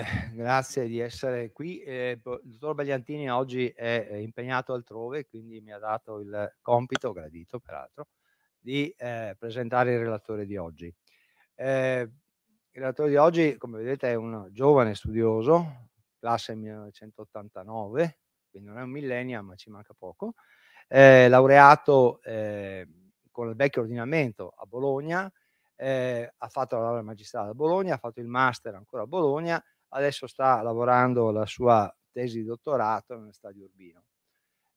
grazie di essere qui. Eh, il dottor Bagliantini oggi è eh, impegnato altrove, quindi mi ha dato il compito, gradito peraltro, di eh, presentare il relatore di oggi. Eh, il relatore di oggi, come vedete, è un giovane studioso, classe 1989, quindi non è un millennium, ma ci manca poco, eh, laureato eh, con il vecchio ordinamento a Bologna, eh, ha fatto la laurea magistrale a Bologna, ha fatto il master ancora a Bologna adesso sta lavorando la sua tesi di dottorato nello stadio urbino.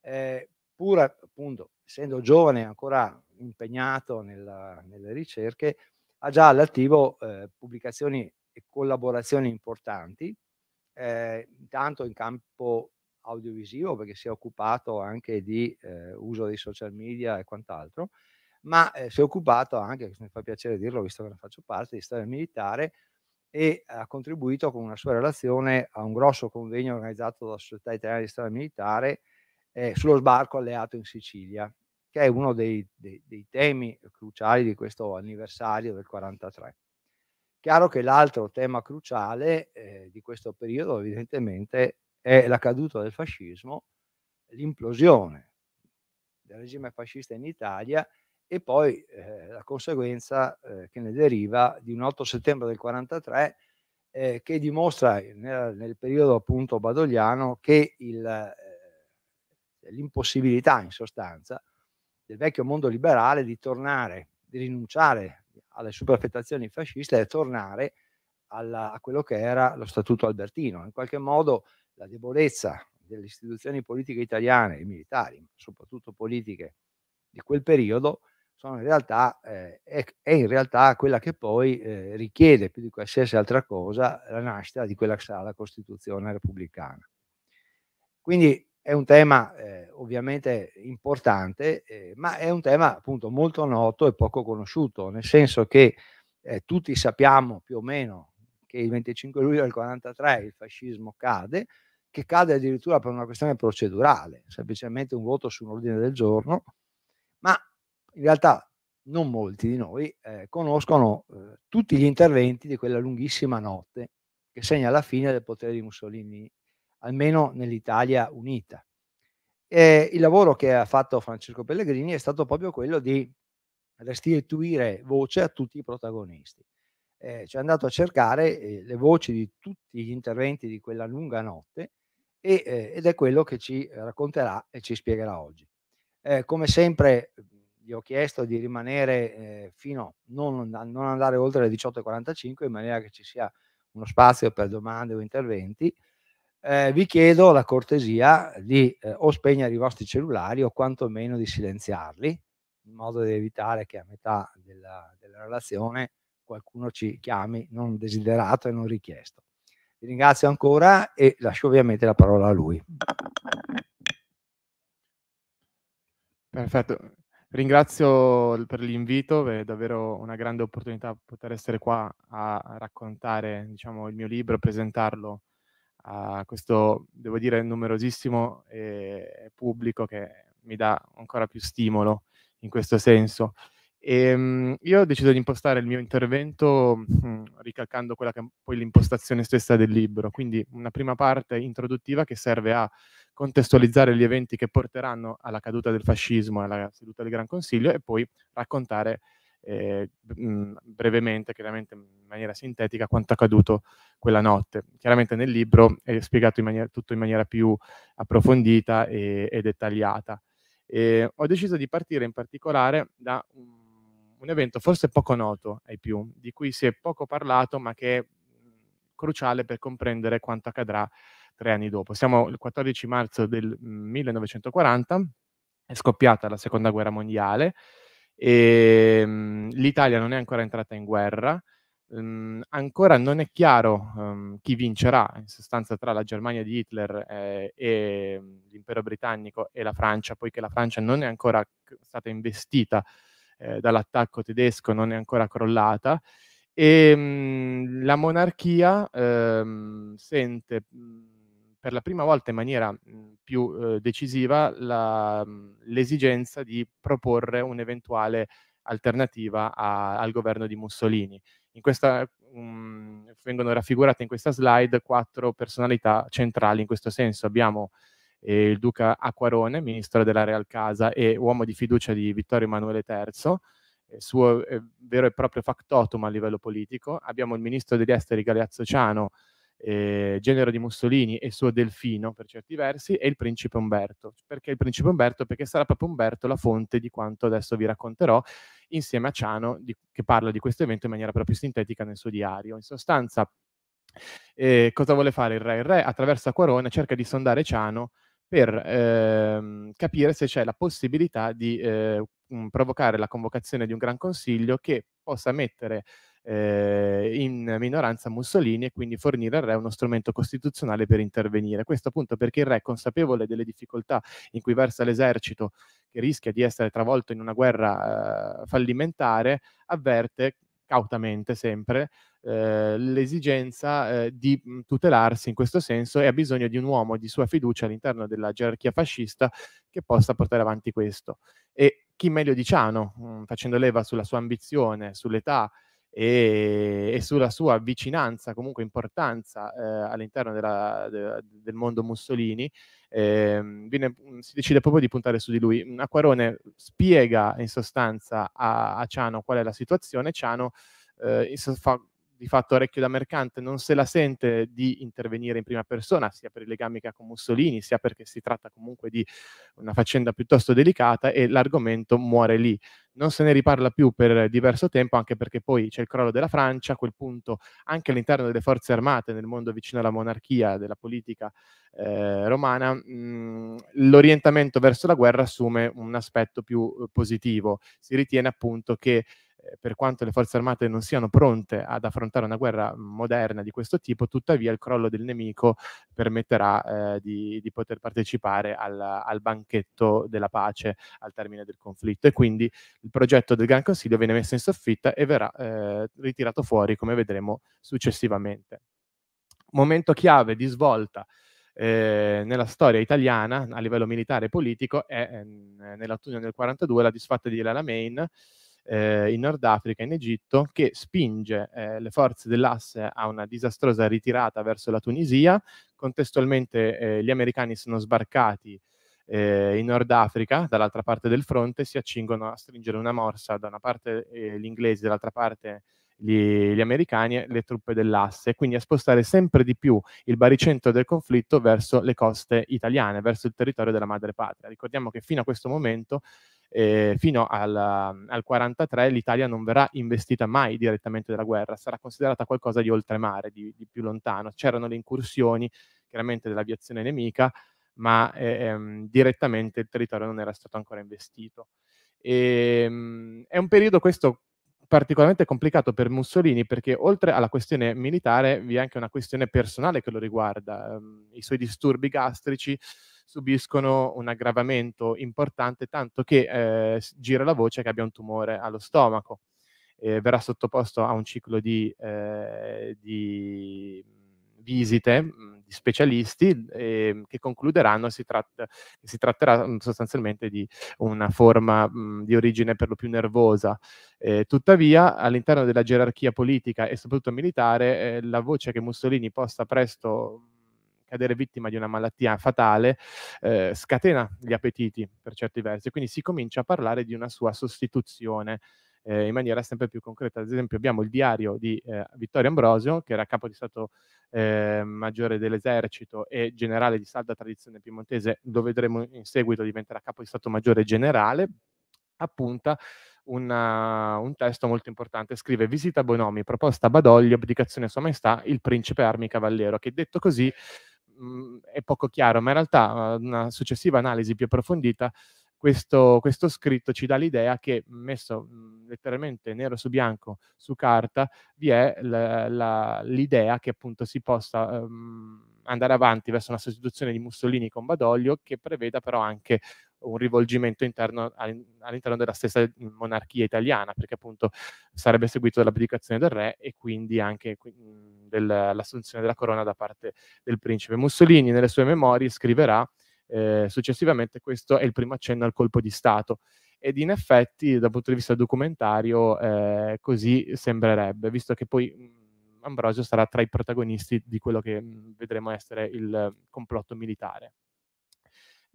Eh, pur appunto essendo giovane ancora impegnato nella, nelle ricerche, ha già all'attivo eh, pubblicazioni e collaborazioni importanti, eh, tanto in campo audiovisivo perché si è occupato anche di eh, uso dei social media e quant'altro, ma eh, si è occupato anche, mi fa piacere dirlo visto che ne faccio parte, di storia militare e ha contribuito con una sua relazione a un grosso convegno organizzato dalla Società Italiana di Storia Militare eh, sullo sbarco alleato in Sicilia, che è uno dei, dei, dei temi cruciali di questo anniversario del 43. Chiaro che l'altro tema cruciale eh, di questo periodo evidentemente è la caduta del fascismo, l'implosione del regime fascista in Italia e poi eh, la conseguenza eh, che ne deriva di un 8 settembre del 43 eh, che dimostra nel, nel, periodo appunto badogliano che eh, l'impossibilità in sostanza del vecchio mondo liberale di tornare, di rinunciare alle superfettazioni fasciste e tornare alla, a quello che era lo statuto albertino. In qualche modo la debolezza delle istituzioni politiche italiane e militari, soprattutto politiche di quel periodo, sono in realtà, eh, è, è, in realtà quella che poi eh, richiede più di qualsiasi altra cosa la nascita di quella che sarà la Costituzione repubblicana. Quindi è un tema eh, ovviamente importante, eh, ma è un tema appunto molto noto e poco conosciuto, nel senso che eh, tutti sappiamo più o meno che il 25 luglio del 43 il fascismo cade, che cade addirittura per una questione procedurale, semplicemente un voto su un ordine del giorno, ma in realtà non molti di noi eh, conoscono eh, tutti gli interventi di quella lunghissima notte che segna la fine del potere di Mussolini, almeno nell'Italia unita. E il lavoro che ha fatto Francesco Pellegrini è stato proprio quello di restituire voce a tutti i protagonisti. Eh, ci è andato a cercare eh, le voci di tutti gli interventi di quella lunga notte e, eh, ed è quello che ci racconterà e ci spiegherà oggi. Eh, come sempre gli ho chiesto di rimanere eh, fino non, non andare oltre le 18.45 in maniera che ci sia uno spazio per domande o interventi. Eh, vi chiedo la cortesia di eh, o spegnere i vostri cellulari o quantomeno di silenziarli, in modo da evitare che a metà della, della relazione qualcuno ci chiami non desiderato e non richiesto. Vi ringrazio ancora e lascio ovviamente la parola a lui. Perfetto. Ringrazio per l'invito, è davvero una grande opportunità poter essere qua a raccontare diciamo, il mio libro, presentarlo a questo, devo dire, numerosissimo pubblico che mi dà ancora più stimolo in questo senso. E, ehm, io ho deciso di impostare il mio intervento mh, mm, ricalcando quella che è poi l'impostazione stessa del libro, quindi una prima parte introduttiva che serve a contestualizzare gli eventi che porteranno alla caduta del fascismo e alla seduta del Gran Consiglio e poi raccontare eh, mh, mm, brevemente, chiaramente in maniera sintetica, quanto accaduto quella notte. Chiaramente nel libro è spiegato in maniera, tutto in maniera più approfondita e, e dettagliata. E ehm, ho deciso di partire in particolare da un un evento forse poco noto ai più, di cui si è poco parlato, ma che è cruciale per comprendere quanto accadrà tre anni dopo. Siamo il 14 marzo del 1940, è scoppiata la seconda guerra mondiale, e, um, l'Italia non è ancora entrata in guerra, um, ancora non è chiaro um, chi vincerà, in sostanza tra la Germania di Hitler eh, e l'impero britannico e la Francia, poiché la Francia non è ancora stata investita eh, dall'attacco tedesco non è ancora crollata e mh, mhmm, la monarchia ehm, sente mhmm, per la prima volta in maniera mhmm, più eh, decisiva la, l'esigenza di proporre un'eventuale alternativa a, al governo di Mussolini. Questa, um, vengono raffigurate in questa slide quattro personalità centrali in questo senso. Abbiamo eh, il duca Acquarone, ministro della Real Casa e uomo di fiducia di Vittorio Emanuele III, eh, suo eh, vero e proprio factotum a livello politico. Abbiamo il ministro degli esteri Galeazzo Ciano, eh, genero di Mussolini e suo delfino per certi versi, e il principe Umberto. Perché il principe Umberto? Perché sarà proprio Umberto la fonte di quanto adesso vi racconterò, insieme a Ciano, di, che parla di questo evento in maniera proprio sintetica nel suo diario. In sostanza, eh, cosa vuole fare il re? Il re, attraverso Acquarone, cerca di sondare Ciano per ehm, capire se c'è la possibilità di eh, provocare la convocazione di un gran consiglio che possa mettere eh, in minoranza Mussolini e quindi fornire al re uno strumento costituzionale per intervenire. Questo appunto perché il re, consapevole delle difficoltà in cui versa l'esercito, che rischia di essere travolto in una guerra eh, fallimentare, avverte cautamente sempre, eh, l'esigenza eh, di mm, tutelarsi in questo senso e ha bisogno di un uomo di sua fiducia all'interno della gerarchia fascista che possa portare avanti questo. E chi meglio di Ciano, mh, mm, facendo leva sulla sua ambizione, sull'età, e, e sulla sua vicinanza, comunque importanza eh, all'interno della, de, del mondo Mussolini, eh, viene, mm, si decide proprio di puntare su di lui. Mm, Acquarone spiega in sostanza a, a Ciano qual è la situazione, Ciano eh, fa di fatto orecchio da mercante non se la sente di intervenire in prima persona, sia per i legami che ha con Mussolini, sia perché si tratta comunque di una faccenda piuttosto delicata e l'argomento muore lì. Non se ne riparla più per diverso tempo, anche perché poi c'è il crollo della Francia, a quel punto anche all'interno delle forze armate, nel mondo vicino alla monarchia, della politica eh, romana, mh, mm, l'orientamento verso la guerra assume un aspetto più eh, positivo. Si ritiene appunto che eh, per quanto le forze armate non siano pronte ad affrontare una guerra moderna di questo tipo, tuttavia il crollo del nemico permetterà eh, di, di, poter partecipare al, al, banchetto della pace al termine del conflitto. E quindi il progetto del Gran Consiglio viene messo in soffitta e verrà eh, ritirato fuori, come vedremo successivamente. Momento chiave di svolta. Eh, nella storia italiana a livello militare e politico è ehm, nell'autunno del 42 la disfatta di Lalamein Alamein eh, in Nord Africa, in Egitto, che spinge eh, le forze dell'asse a una disastrosa ritirata verso la Tunisia. Contestualmente eh, gli americani sono sbarcati eh, in Nord Africa, dall'altra parte del fronte, si accingono a stringere una morsa da una parte eh, gli inglesi, dall'altra parte gli, gli, americani e le truppe dell'asse, quindi a spostare sempre di più il baricentro del conflitto verso le coste italiane, verso il territorio della madre patria. Ricordiamo che fino a questo momento eh, fino al, al 43 l'Italia non verrà investita mai direttamente dalla guerra, sarà considerata qualcosa di oltremare, di, di più lontano. C'erano le incursioni chiaramente dell'aviazione nemica, ma ehm, direttamente il territorio non era stato ancora investito. E, ehm, è un periodo questo particolarmente complicato per Mussolini perché oltre alla questione militare vi è anche una questione personale che lo riguarda, ehm, i suoi disturbi gastrici subiscono un aggravamento importante, tanto che eh, gira la voce che abbia un tumore allo stomaco. Eh, verrà sottoposto a un ciclo di, eh, di mm, visite mm, di specialisti eh, che concluderanno si, tratta, si tratterà mm, sostanzialmente di una forma mh, di origine per lo più nervosa. Eh, tuttavia, all'interno della gerarchia politica e soprattutto militare, eh, la voce che Mussolini possa presto cadere vittima di una malattia fatale eh, scatena gli appetiti per certi versi, quindi si comincia a parlare di una sua sostituzione. Eh, in maniera sempre più concreta. Ad esempio, abbiamo il diario di eh, Vittorio Ambrosio, che era capo di Stato eh, maggiore dell'esercito e generale di salda tradizione piemontese, lo vedremo in seguito, diventerà capo di Stato maggiore generale, appunta. Una, un testo molto importante scrive visita a Bonomi, proposta a Badoglio, abdicazione a sua maestà, il principe armi cavallero che detto così mh, mhmm, è poco chiaro, ma in realtà uhm, una successiva analisi più approfondita questo, questo, scritto ci dà l'idea che, messo mh, mhmm, letteralmente nero su bianco su carta, vi è la, la, l'idea che appunto si possa um, andare avanti verso una sostituzione di Mussolini con Badoglio, che preveda però anche un rivolgimento interno, all'interno della stessa monarchia italiana, perché appunto sarebbe seguito dall'abdicazione del re e quindi anche mhmm, dell'assunzione della corona da parte del principe. Mussolini nelle sue memorie scriverà eh, successivamente questo è il primo accenno al colpo di Stato ed in effetti dal punto di vista documentario eh, così sembrerebbe, visto che poi mhmm, Ambrosio sarà tra i protagonisti di quello che mhmm, vedremo essere il complotto militare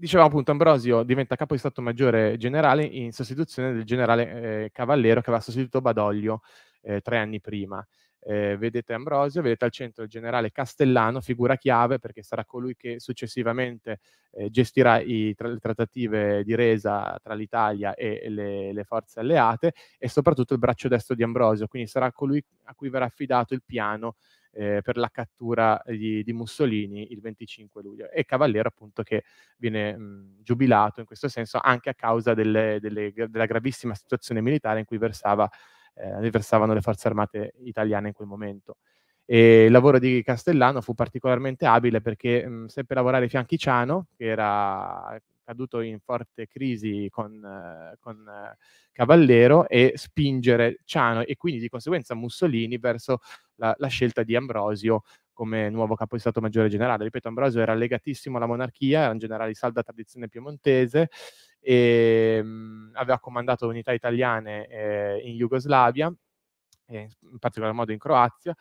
dicevamo appunto Ambrosio diventa capo di Stato Maggiore Generale in sostituzione del generale eh, Cavallero che aveva sostituito Badoglio eh, tre anni prima. Eh, vedete Ambrosio, vedete al centro il generale Castellano, figura chiave perché sarà colui che successivamente eh, gestirà i, tra, le trattative di resa tra l'Italia e le, le, forze alleate e soprattutto il braccio destro di Ambrosio, quindi sarà colui a cui verrà affidato il piano eh, per la cattura di, di, Mussolini il 25 luglio. E Cavallero appunto che viene mh, giubilato in questo senso anche a causa delle, delle, della gravissima situazione militare in cui versava, eh, versavano le forze armate italiane in quel momento. E il lavoro di Castellano fu particolarmente abile perché mh, seppe lavorare fianchi Ciano, che era caduto in forte crisi con, con Cavallero e spingere Ciano e quindi di conseguenza Mussolini verso la, la scelta di Ambrosio come nuovo capo di Stato Maggiore Generale. Ripeto, Ambrosio era legatissimo alla monarchia, era un generale di salda tradizione piemontese, e, ehm, mh, aveva comandato unità italiane eh, in Jugoslavia, eh, in particolar modo in Croazia,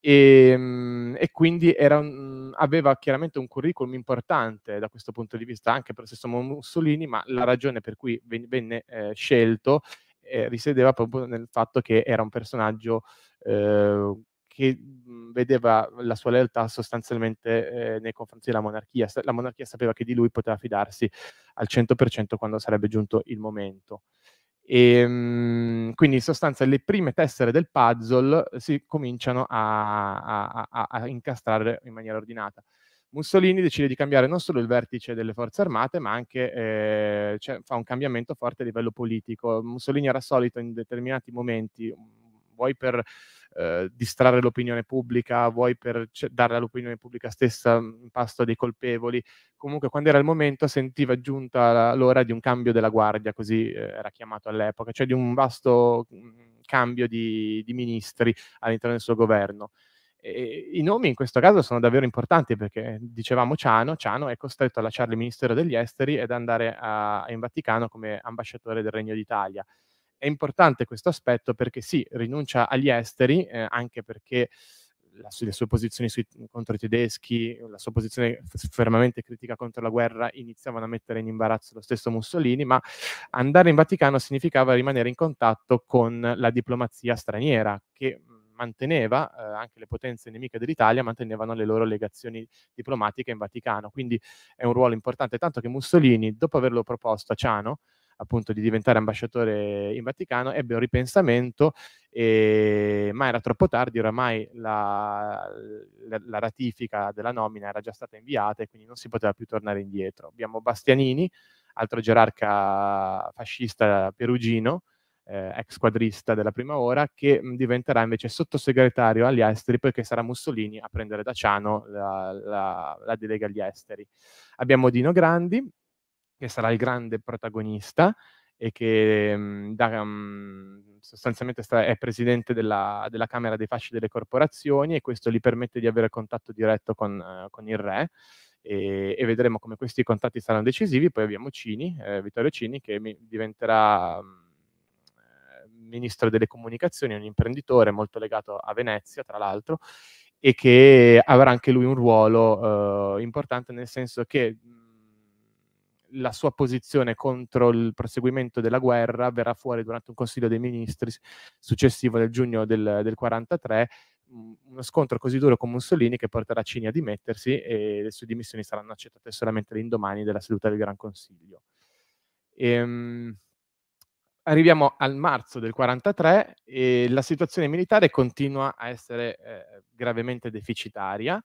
e, ehm, e quindi un, aveva chiaramente un curriculum importante da questo punto di vista anche per lo stesso Mussolini, ma la ragione per cui venne eh, scelto eh, risiedeva proprio nel fatto che era un personaggio eh, che mhmm, vedeva la sua lealtà sostanzialmente eh, nei confronti della monarchia. La monarchia sapeva che di lui poteva fidarsi al 100% quando sarebbe giunto il momento. E, ehm, quindi in sostanza le prime tessere del puzzle si cominciano a, a, a, a, incastrare in maniera ordinata. Mussolini decide di cambiare non solo il vertice delle forze armate, ma anche eh, cioè, fa un cambiamento forte a livello politico. Mussolini era solito in determinati momenti, vuoi per eh, distrarre l'opinione pubblica, vuoi per dare all'opinione pubblica stessa un pasto dei colpevoli. Comunque quando era il momento sentiva giunta l'ora di un cambio della guardia, così eh, era chiamato all'epoca, cioè di un vasto mm, cambio di, di ministri all'interno del suo governo. E I nomi in questo caso sono davvero importanti perché dicevamo Ciano, Ciano è costretto a lasciare il Ministero degli Esteri ed andare a, in Vaticano come ambasciatore del Regno d'Italia è importante questo aspetto perché sì, rinuncia agli esteri, eh, anche perché la, le sue posizioni sui, contro i tedeschi, la sua posizione fermamente critica contro la guerra iniziavano a mettere in imbarazzo lo stesso Mussolini, ma andare in Vaticano significava rimanere in contatto con la diplomazia straniera, che manteneva, eh, anche le potenze nemiche dell'Italia mantenevano le loro legazioni diplomatiche in Vaticano, quindi è un ruolo importante, tanto che Mussolini, dopo averlo proposto a Ciano, appunto di diventare ambasciatore in Vaticano, ebbe un ripensamento, e, ehm, ma era troppo tardi, oramai la, la, la, ratifica della nomina era già stata inviata e quindi non si poteva più tornare indietro. Abbiamo Bastianini, altro gerarca fascista perugino, eh, ex quadrista della prima ora, che mh, diventerà invece sottosegretario agli esteri perché sarà Mussolini a prendere da Ciano la, la, la delega agli esteri. Abbiamo Dino Grandi, che sarà il grande protagonista e che mh, mhmm, da, mh, mhmm, sostanzialmente sta, è presidente della, della, Camera dei Fasci delle Corporazioni e questo gli permette di avere contatto diretto con, uh, con il re e, e, vedremo come questi contatti saranno decisivi. Poi abbiamo Cini, eh, Vittorio Cini, che mi, diventerà mhmm, eh, ministro delle comunicazioni, un imprenditore molto legato a Venezia, tra l'altro, e che avrà anche lui un ruolo uh, importante nel senso che la sua posizione contro il proseguimento della guerra verrà fuori durante un Consiglio dei Ministri successivo nel giugno del, del 43, uno scontro così duro con Mussolini che porterà Cini a dimettersi e le sue dimissioni saranno accettate solamente l'indomani della seduta del Gran Consiglio. Ehm, arriviamo al marzo del 43 e la situazione militare continua a essere eh, gravemente deficitaria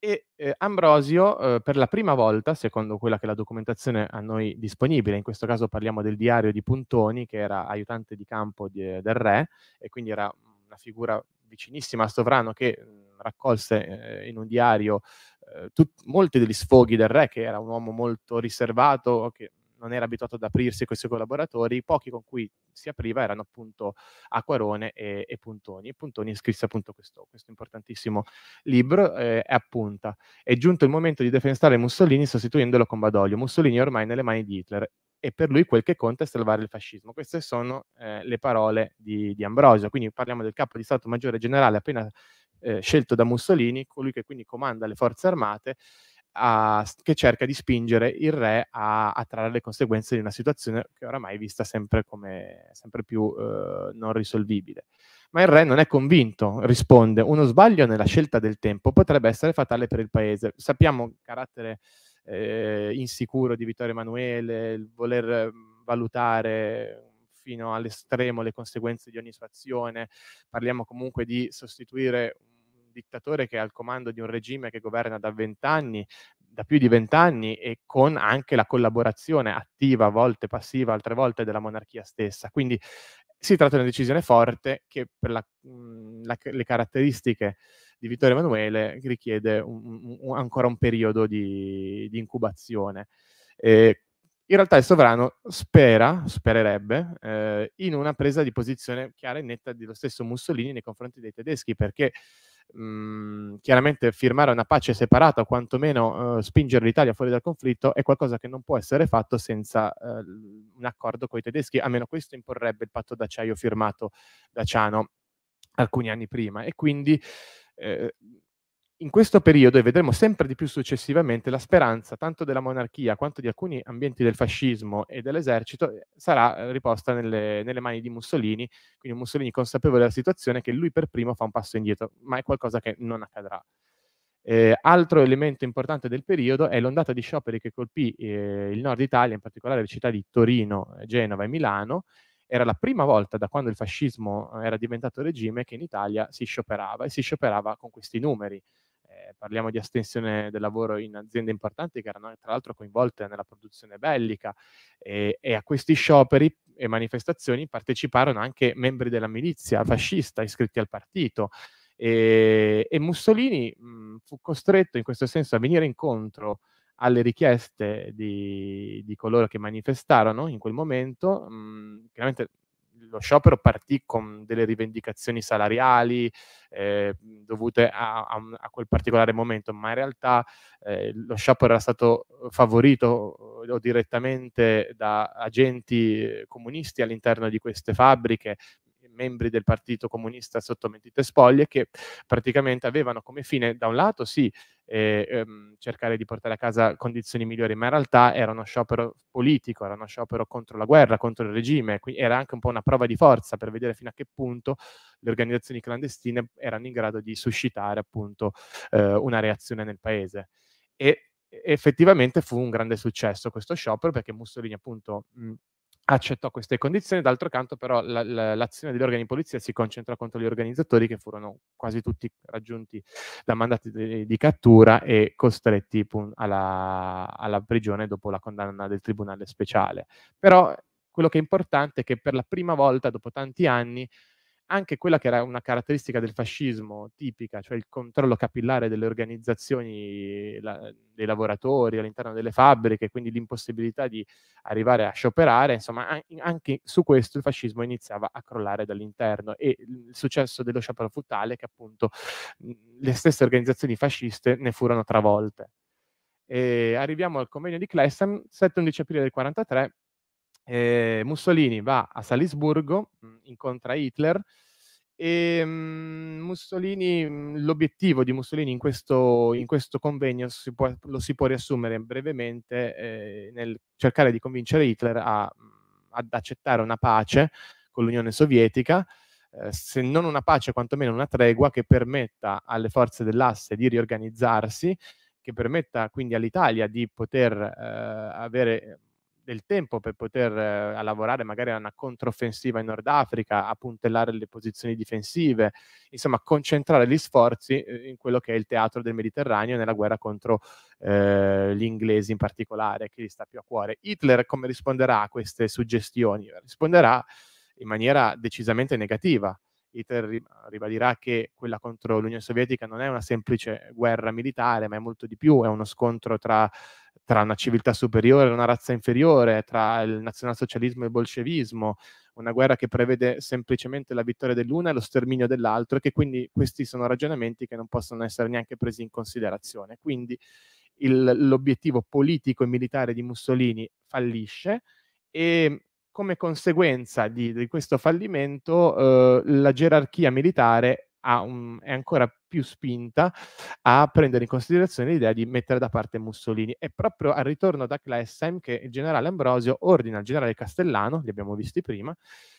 e eh, Ambrosio eh, per la prima volta, secondo quella che è la documentazione a noi disponibile, in questo caso parliamo del diario di Puntoni, che era aiutante di campo di, del re e quindi era una figura vicinissima al sovrano che mh, mm, raccolse eh, in un diario eh, tut- molti degli sfoghi del re, che era un uomo molto riservato, che non era abituato ad aprirsi con i suoi collaboratori, i pochi con cui si apriva erano appunto Acquarone e, e Puntoni. E Puntoni scrisse appunto questo, questo importantissimo libro eh, e appunta. È giunto il momento di defenestare Mussolini sostituendolo con Badoglio. Mussolini è ormai nelle mani di Hitler e per lui quel che conta è salvare il fascismo. Queste sono eh, le parole di, di Ambrosio. Quindi parliamo del capo di Stato Maggiore Generale appena eh, scelto da Mussolini, colui che quindi comanda le forze armate a, che cerca di spingere il re a, a, trarre le conseguenze di una situazione che oramai è vista sempre come sempre più eh, non risolvibile. Ma il re non è convinto, risponde, uno sbaglio nella scelta del tempo potrebbe essere fatale per il paese. Sappiamo il carattere eh, insicuro di Vittorio Emanuele, il voler valutare fino all'estremo le conseguenze di ogni sua azione, parliamo comunque di sostituire un dittatore che è al comando di un regime che governa da vent'anni, da più di vent'anni e con anche la collaborazione attiva, a volte passiva, altre volte della monarchia stessa. Quindi si tratta di una decisione forte che per la, mhmm, la, le caratteristiche di Vittorio Emanuele richiede un, un, ancora un periodo di, di incubazione. Eh, in realtà il sovrano spera, spererebbe, eh, in una presa di posizione chiara e netta dello stesso Mussolini nei confronti dei tedeschi, perché mh, mhmm, chiaramente firmare una pace separata o quantomeno eh, spingere l'Italia fuori dal conflitto è qualcosa che non può essere fatto senza eh, un accordo con i tedeschi, almeno questo imporrebbe il patto d'acciaio firmato da Ciano alcuni anni prima. E quindi eh, in questo periodo, e vedremo sempre di più successivamente, la speranza tanto della monarchia quanto di alcuni ambienti del fascismo e dell'esercito eh, sarà eh, riposta nelle, nelle mani di Mussolini, quindi Mussolini consapevole della situazione che lui per primo fa un passo indietro, ma è qualcosa che non accadrà. Eh, altro elemento importante del periodo è l'ondata di scioperi che colpì eh, il nord Italia, in particolare le città di Torino, eh, Genova e Milano. Era la prima volta da quando il fascismo era diventato regime che in Italia si scioperava e si scioperava con questi numeri. Eh, parliamo di astensione del lavoro in aziende importanti che erano tra l'altro coinvolte nella produzione bellica e, e a questi scioperi e manifestazioni parteciparono anche membri della milizia fascista iscritti al partito. E, e Mussolini mh, fu costretto in questo senso a venire incontro alle richieste di, di coloro che manifestarono in quel momento, mh, chiaramente lo sciopero partì con delle rivendicazioni salariali eh, dovute a, a, a, quel particolare momento, ma in realtà eh, lo sciopero era stato favorito direttamente da agenti eh, comunisti all'interno di queste fabbriche, membri del Partito Comunista sotto mentite spoglie che praticamente avevano come fine, da un lato, sì, eh, ehm, cercare di portare a casa condizioni migliori, ma in realtà era uno sciopero politico, era uno sciopero contro la guerra, contro il regime, quindi era anche un po' una prova di forza per vedere fino a che punto le organizzazioni clandestine erano in grado di suscitare appunto eh, una reazione nel paese. E effettivamente fu un grande successo questo sciopero perché Mussolini appunto... Mh, accettò queste condizioni, d'altro canto però la, la, l'azione degli organi di polizia si concentrò contro gli organizzatori che furono quasi tutti raggiunti da mandati di, di cattura e costretti pun, alla, alla, prigione dopo la condanna del tribunale speciale. Però quello che è importante è che per la prima volta dopo tanti anni anche quella che era una caratteristica del fascismo tipica, cioè il controllo capillare delle organizzazioni la, ehm, dei lavoratori all'interno delle fabbriche, quindi l'impossibilità di arrivare a scioperare, insomma anche su questo il fascismo iniziava a crollare dall'interno e il successo dello sciopero fu tale che appunto le stesse organizzazioni fasciste ne furono travolte. E arriviamo al convegno di Klessen, 7-11 aprile del 1943, eh, Mussolini va a Salisburgo, mhmm, incontra Hitler e um, Mussolini, mhmm, l'obiettivo di Mussolini in questo, in questo convegno si può, lo si può riassumere brevemente eh, nel cercare di convincere Hitler a, mhmm, ad accettare una pace con l'Unione Sovietica, eh, se non una pace quantomeno una tregua che permetta alle forze dell'asse di riorganizzarsi, che permetta quindi all'Italia di poter ehm, avere del tempo per poter eh, lavorare magari a una controffensiva in Nord Africa, a puntellare le posizioni difensive, insomma concentrare gli sforzi eh, in quello che è il teatro del Mediterraneo nella guerra contro eh, gli inglesi in particolare, che gli sta più a cuore. Hitler come risponderà a queste suggestioni? Risponderà in maniera decisamente negativa Hitler ribadirà che quella contro l'Unione Sovietica non è una semplice guerra militare, ma è molto di più, è uno scontro tra, tra una civiltà superiore e una razza inferiore, tra il nazionalsocialismo e il bolscevismo, una guerra che prevede semplicemente la vittoria dell'una e lo sterminio dell'altro, e che quindi questi sono ragionamenti che non possono essere neanche presi in considerazione. Quindi il, l'obiettivo politico e militare di Mussolini fallisce e come conseguenza di, di questo fallimento eh, la gerarchia militare un, è ancora più spinta a prendere in considerazione l'idea di mettere da parte Mussolini. È proprio al ritorno da Klessheim che il generale Ambrosio ordina al generale Castellano, li abbiamo visti prima,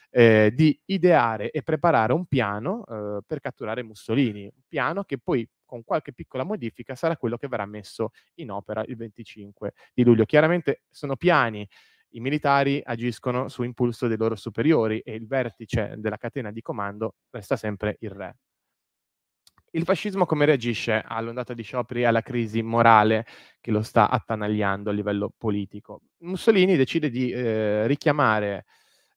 eh, di ideare e preparare un piano eh, per catturare Mussolini, un piano che poi con qualche piccola modifica sarà quello che verrà messo in opera il 25 di luglio. Chiaramente sono piani i militari agiscono su impulso dei loro superiori e il vertice della catena di comando resta sempre il re. Il fascismo come reagisce all'ondata di scioperi e alla crisi morale che lo sta attanagliando a livello politico? Mussolini decide di eh, richiamare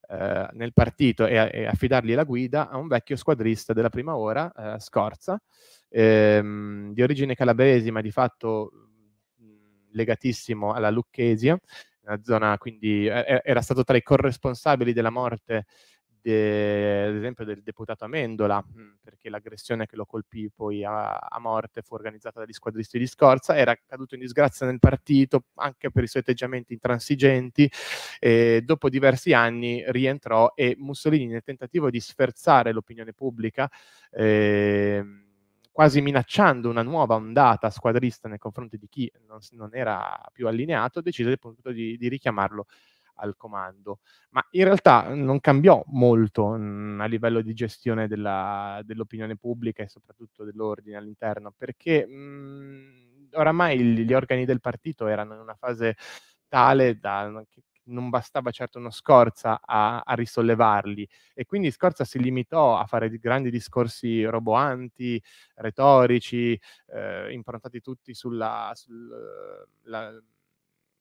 eh, nel partito e, e, affidargli la guida a un vecchio squadrista della prima ora, eh, Scorza, ehm, di origine calabresi ma di fatto mm, legatissimo alla Lucchesia una zona, quindi eh, era stato tra i corresponsabili della morte, de, ad esempio, del deputato Amendola, mm, perché l'aggressione che lo colpì poi a, a morte fu organizzata dagli squadristi di Scorza, era caduto in disgrazia nel partito anche per i suoi atteggiamenti intransigenti, e dopo diversi anni rientrò e Mussolini nel tentativo di sferzare l'opinione pubblica, eh, quasi minacciando una nuova ondata squadrista nei confronti di chi non, non era più allineato, decise appunto di, di richiamarlo al comando. Ma in realtà non cambiò molto mh, mm, a livello di gestione della, dell'opinione pubblica e soprattutto dell'ordine all'interno, perché mh, mm, oramai gli organi del partito erano in una fase tale da, non bastava certo uno Scorza a, a risollevarli e quindi Scorza si limitò a fare grandi discorsi roboanti, retorici, eh, improntati tutti sulla... Sul,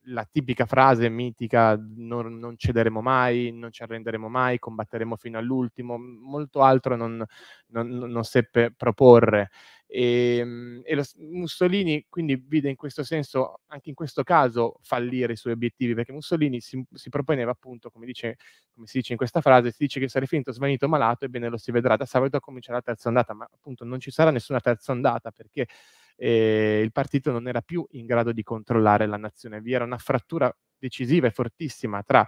la tipica frase mitica non, non, cederemo mai, non ci arrenderemo mai, combatteremo fino all'ultimo, molto altro non, non, non seppe proporre. E, ehm, e lo, Mussolini quindi vide in questo senso, anche in questo caso, fallire i suoi obiettivi, perché Mussolini si, si proponeva appunto, come, dice, come, si dice in questa frase, si dice che sarei finito svanito malato, ebbene lo si vedrà da sabato comincerà la terza ondata, ma appunto non ci sarà nessuna terza ondata perché eh, il partito non era più in grado di controllare la nazione, vi era una frattura decisiva e fortissima tra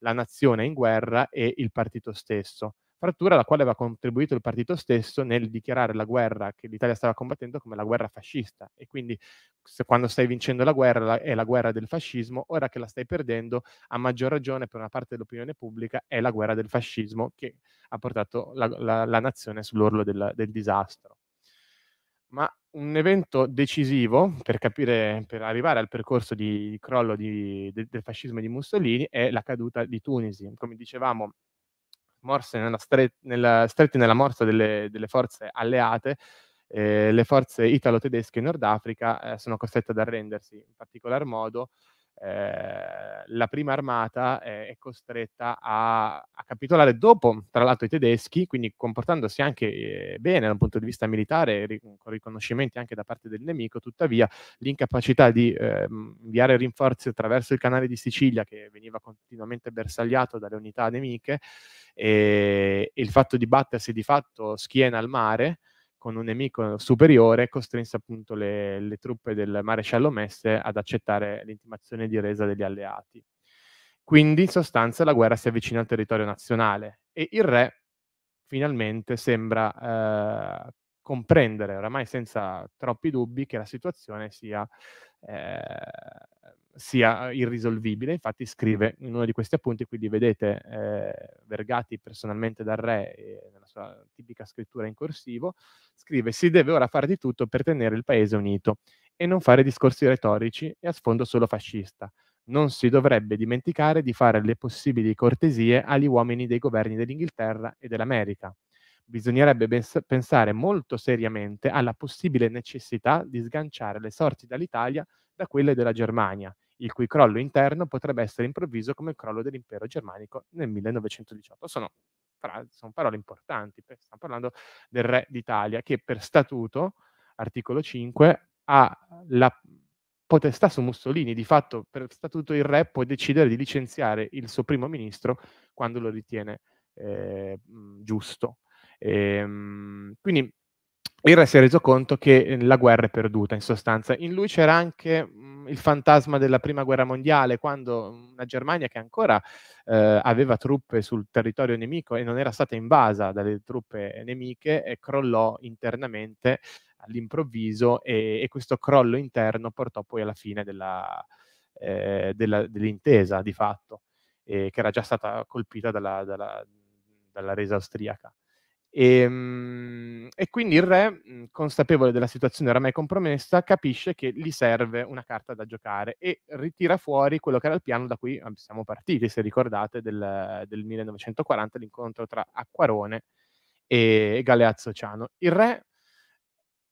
la nazione in guerra e il partito stesso frattura alla quale aveva contribuito il partito stesso nel dichiarare la guerra che l'Italia stava combattendo come la guerra fascista e quindi se, quando stai vincendo la guerra la, è la guerra del fascismo, ora che la stai perdendo a maggior ragione per una parte dell'opinione pubblica è la guerra del fascismo che ha portato la, la, la nazione sull'orlo del, del disastro ma un evento decisivo per capire, per arrivare al percorso di crollo di, de, del fascismo di Mussolini è la caduta di Tunisi. Come dicevamo, morse nella, stre- nella, stretti nella morsa delle, delle forze alleate, eh, le forze italo-tedesche in Nord Africa eh, sono costrette ad arrendersi, in particolar modo eh, la prima armata eh, è costretta a, a, capitolare dopo, tra l'altro, i tedeschi, quindi comportandosi anche eh, bene dal punto di vista militare, ri- con riconoscimenti anche da parte del nemico, tuttavia l'incapacità di ehm, inviare rinforzi attraverso il canale di Sicilia, che veniva continuamente bersagliato dalle unità nemiche, e, il fatto di battersi di fatto schiena al mare con un nemico superiore costrinse appunto le, le truppe del maresciallo Messe ad accettare l'intimazione di resa degli alleati. Quindi in sostanza la guerra si avvicina al territorio nazionale e il re finalmente sembra eh, comprendere, oramai senza troppi dubbi, che la situazione sia eh, sia irrisolvibile. Infatti scrive in uno di questi appunti, quindi vedete eh, Vergati personalmente dal re, eh, nella sua tipica scrittura in corsivo, scrive si deve ora fare di tutto per tenere il paese unito e non fare discorsi retorici e a sfondo solo fascista. Non si dovrebbe dimenticare di fare le possibili cortesie agli uomini dei governi dell'Inghilterra e dell'America bisognerebbe bens- pensare molto seriamente alla possibile necessità di sganciare le sorti dall'Italia da quelle della Germania il cui crollo interno potrebbe essere improvviso come il crollo dell'impero germanico nel 1918. Sono, sono parole importanti, stiamo parlando del re d'Italia che per statuto, articolo 5, ha la potestà su Mussolini, di fatto per statuto il re può decidere di licenziare il suo primo ministro quando lo ritiene eh, mm, giusto. E, ehm, quindi il re si è reso conto che eh, la guerra è perduta in sostanza. In lui c'era anche il fantasma della prima guerra mondiale, quando la Germania che ancora eh, aveva truppe sul territorio nemico e non era stata invasa dalle truppe nemiche, eh, crollò internamente all'improvviso e, e, questo crollo interno portò poi alla fine della, eh, della, dell'intesa di fatto, eh, che era già stata colpita dalla, dalla, dalla resa austriaca. E, ehm, e, quindi il re, mhmm, consapevole della situazione oramai compromessa, capisce che gli serve una carta da giocare e ritira fuori quello che era il piano da cui siamo partiti, se ricordate, del, del 1940, l'incontro tra Acquarone e Galeazzo Ciano. Il re,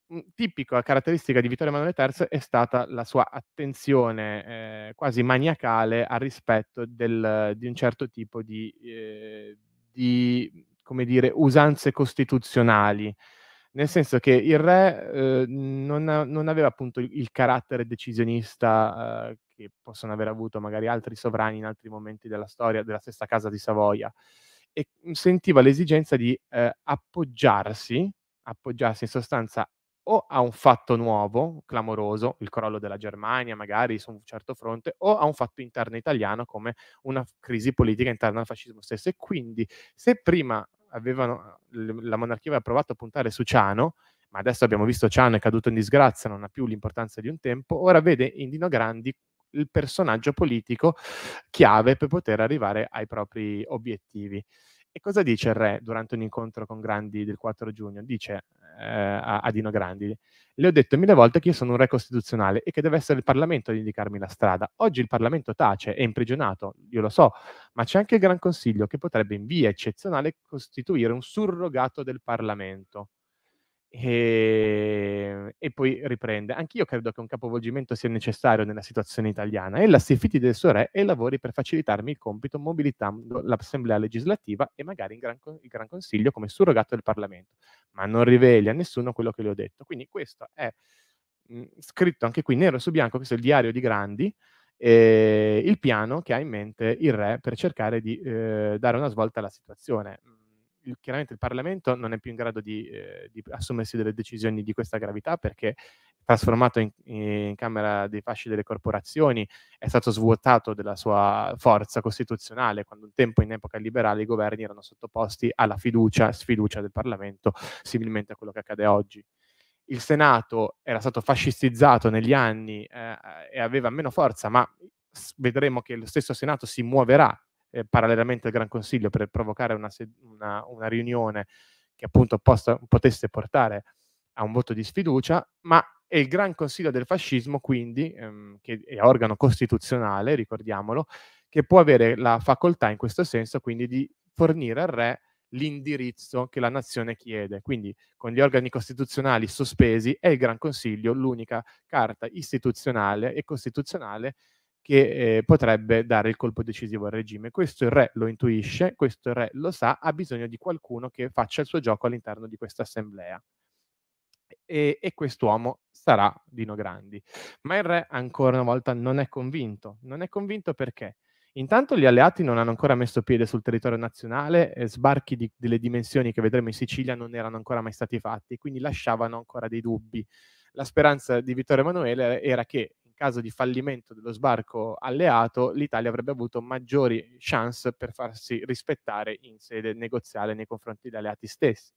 mhmm, tipica caratteristica di Vittorio Emanuele III, è stata la sua attenzione eh, quasi maniacale al rispetto del, di un certo tipo di... Eh, di come dire, usanze costituzionali, nel senso che il re eh, non, non, aveva appunto il carattere decisionista eh, che possono aver avuto magari altri sovrani in altri momenti della storia della stessa casa di Savoia e sentiva l'esigenza di eh, appoggiarsi, appoggiarsi in sostanza o a un fatto nuovo, clamoroso, il crollo della Germania magari su un certo fronte, o a un fatto interno italiano come una crisi politica interna al fascismo stesso. E quindi se prima avevano, la monarchia aveva provato a puntare su Ciano, ma adesso abbiamo visto Ciano è caduto in disgrazia, non ha più l'importanza di un tempo, ora vede in Dino Grandi il personaggio politico chiave per poter arrivare ai propri obiettivi. E cosa dice il re durante un incontro con Grandi del 4 giugno? Dice eh, a, a, Dino Grandi, le ho detto mille volte che io sono un re costituzionale e che deve essere il Parlamento ad indicarmi la strada. Oggi il Parlamento tace, è imprigionato, io lo so, ma c'è anche il Gran Consiglio che potrebbe in via eccezionale costituire un surrogato del Parlamento e, ehm, e, poi riprende. Anch'io credo che un capovolgimento sia necessario nella situazione italiana. Ella si fidi del suo re e lavori per facilitarmi il compito mobilitando l'Assemblea legislativa e magari il Gran, il gran Consiglio come surrogato del Parlamento, ma non riveli a nessuno quello che le ho detto. Quindi questo è mh, mhmm, scritto anche qui nero su bianco, questo è il diario di Grandi, eh, il piano che ha in mente il re per cercare di eh, dare una svolta alla situazione il, chiaramente il Parlamento non è più in grado di, eh, di, assumersi delle decisioni di questa gravità perché è trasformato in, in, Camera dei fasci delle corporazioni, è stato svuotato della sua forza costituzionale, quando un tempo in epoca liberale i governi erano sottoposti alla fiducia, sfiducia del Parlamento, similmente a quello che accade oggi. Il Senato era stato fascistizzato negli anni eh, e aveva meno forza, ma vedremo che lo stesso Senato si muoverà eh, parallelamente al Gran Consiglio per provocare una, una, una riunione che appunto posta, potesse portare a un voto di sfiducia, ma è il Gran Consiglio del Fascismo, quindi, ehm, che è organo costituzionale, ricordiamolo, che può avere la facoltà in questo senso, quindi, di fornire al re l'indirizzo che la nazione chiede. Quindi con gli organi costituzionali sospesi è il Gran Consiglio l'unica carta istituzionale e costituzionale che eh, potrebbe dare il colpo decisivo al regime. Questo il re lo intuisce, questo il re lo sa, ha bisogno di qualcuno che faccia il suo gioco all'interno di questa assemblea. E, e quest'uomo sarà Dino Grandi. Ma il re ancora una volta non è convinto. Non è convinto perché? Intanto gli alleati non hanno ancora messo piede sul territorio nazionale, eh, sbarchi di, delle dimensioni che vedremo in Sicilia non erano ancora mai stati fatti, quindi lasciavano ancora dei dubbi. La speranza di Vittorio Emanuele era che caso di fallimento dello sbarco alleato, l'Italia avrebbe avuto maggiori chance per farsi rispettare in sede negoziale nei confronti degli alleati stessi.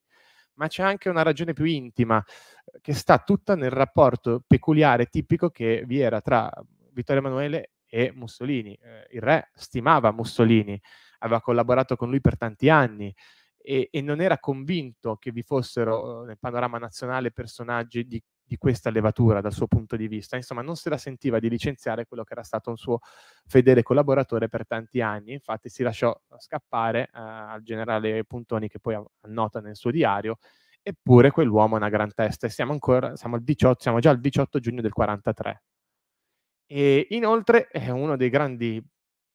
Ma c'è anche una ragione più intima eh, che sta tutta nel rapporto peculiare, tipico che vi era tra Vittorio Emanuele e Mussolini. Eh, il re stimava Mussolini, aveva collaborato con lui per tanti anni e, e non era convinto che vi fossero eh, nel panorama nazionale personaggi di di questa levatura dal suo punto di vista. Insomma, non se la sentiva di licenziare quello che era stato un suo fedele collaboratore per tanti anni, infatti si lasciò scappare eh, al generale Puntoni che poi annota nel suo diario, eppure quell'uomo ha una gran testa e siamo, ancora, siamo, 18, siamo già al 18 giugno del 43. E inoltre è uno dei grandi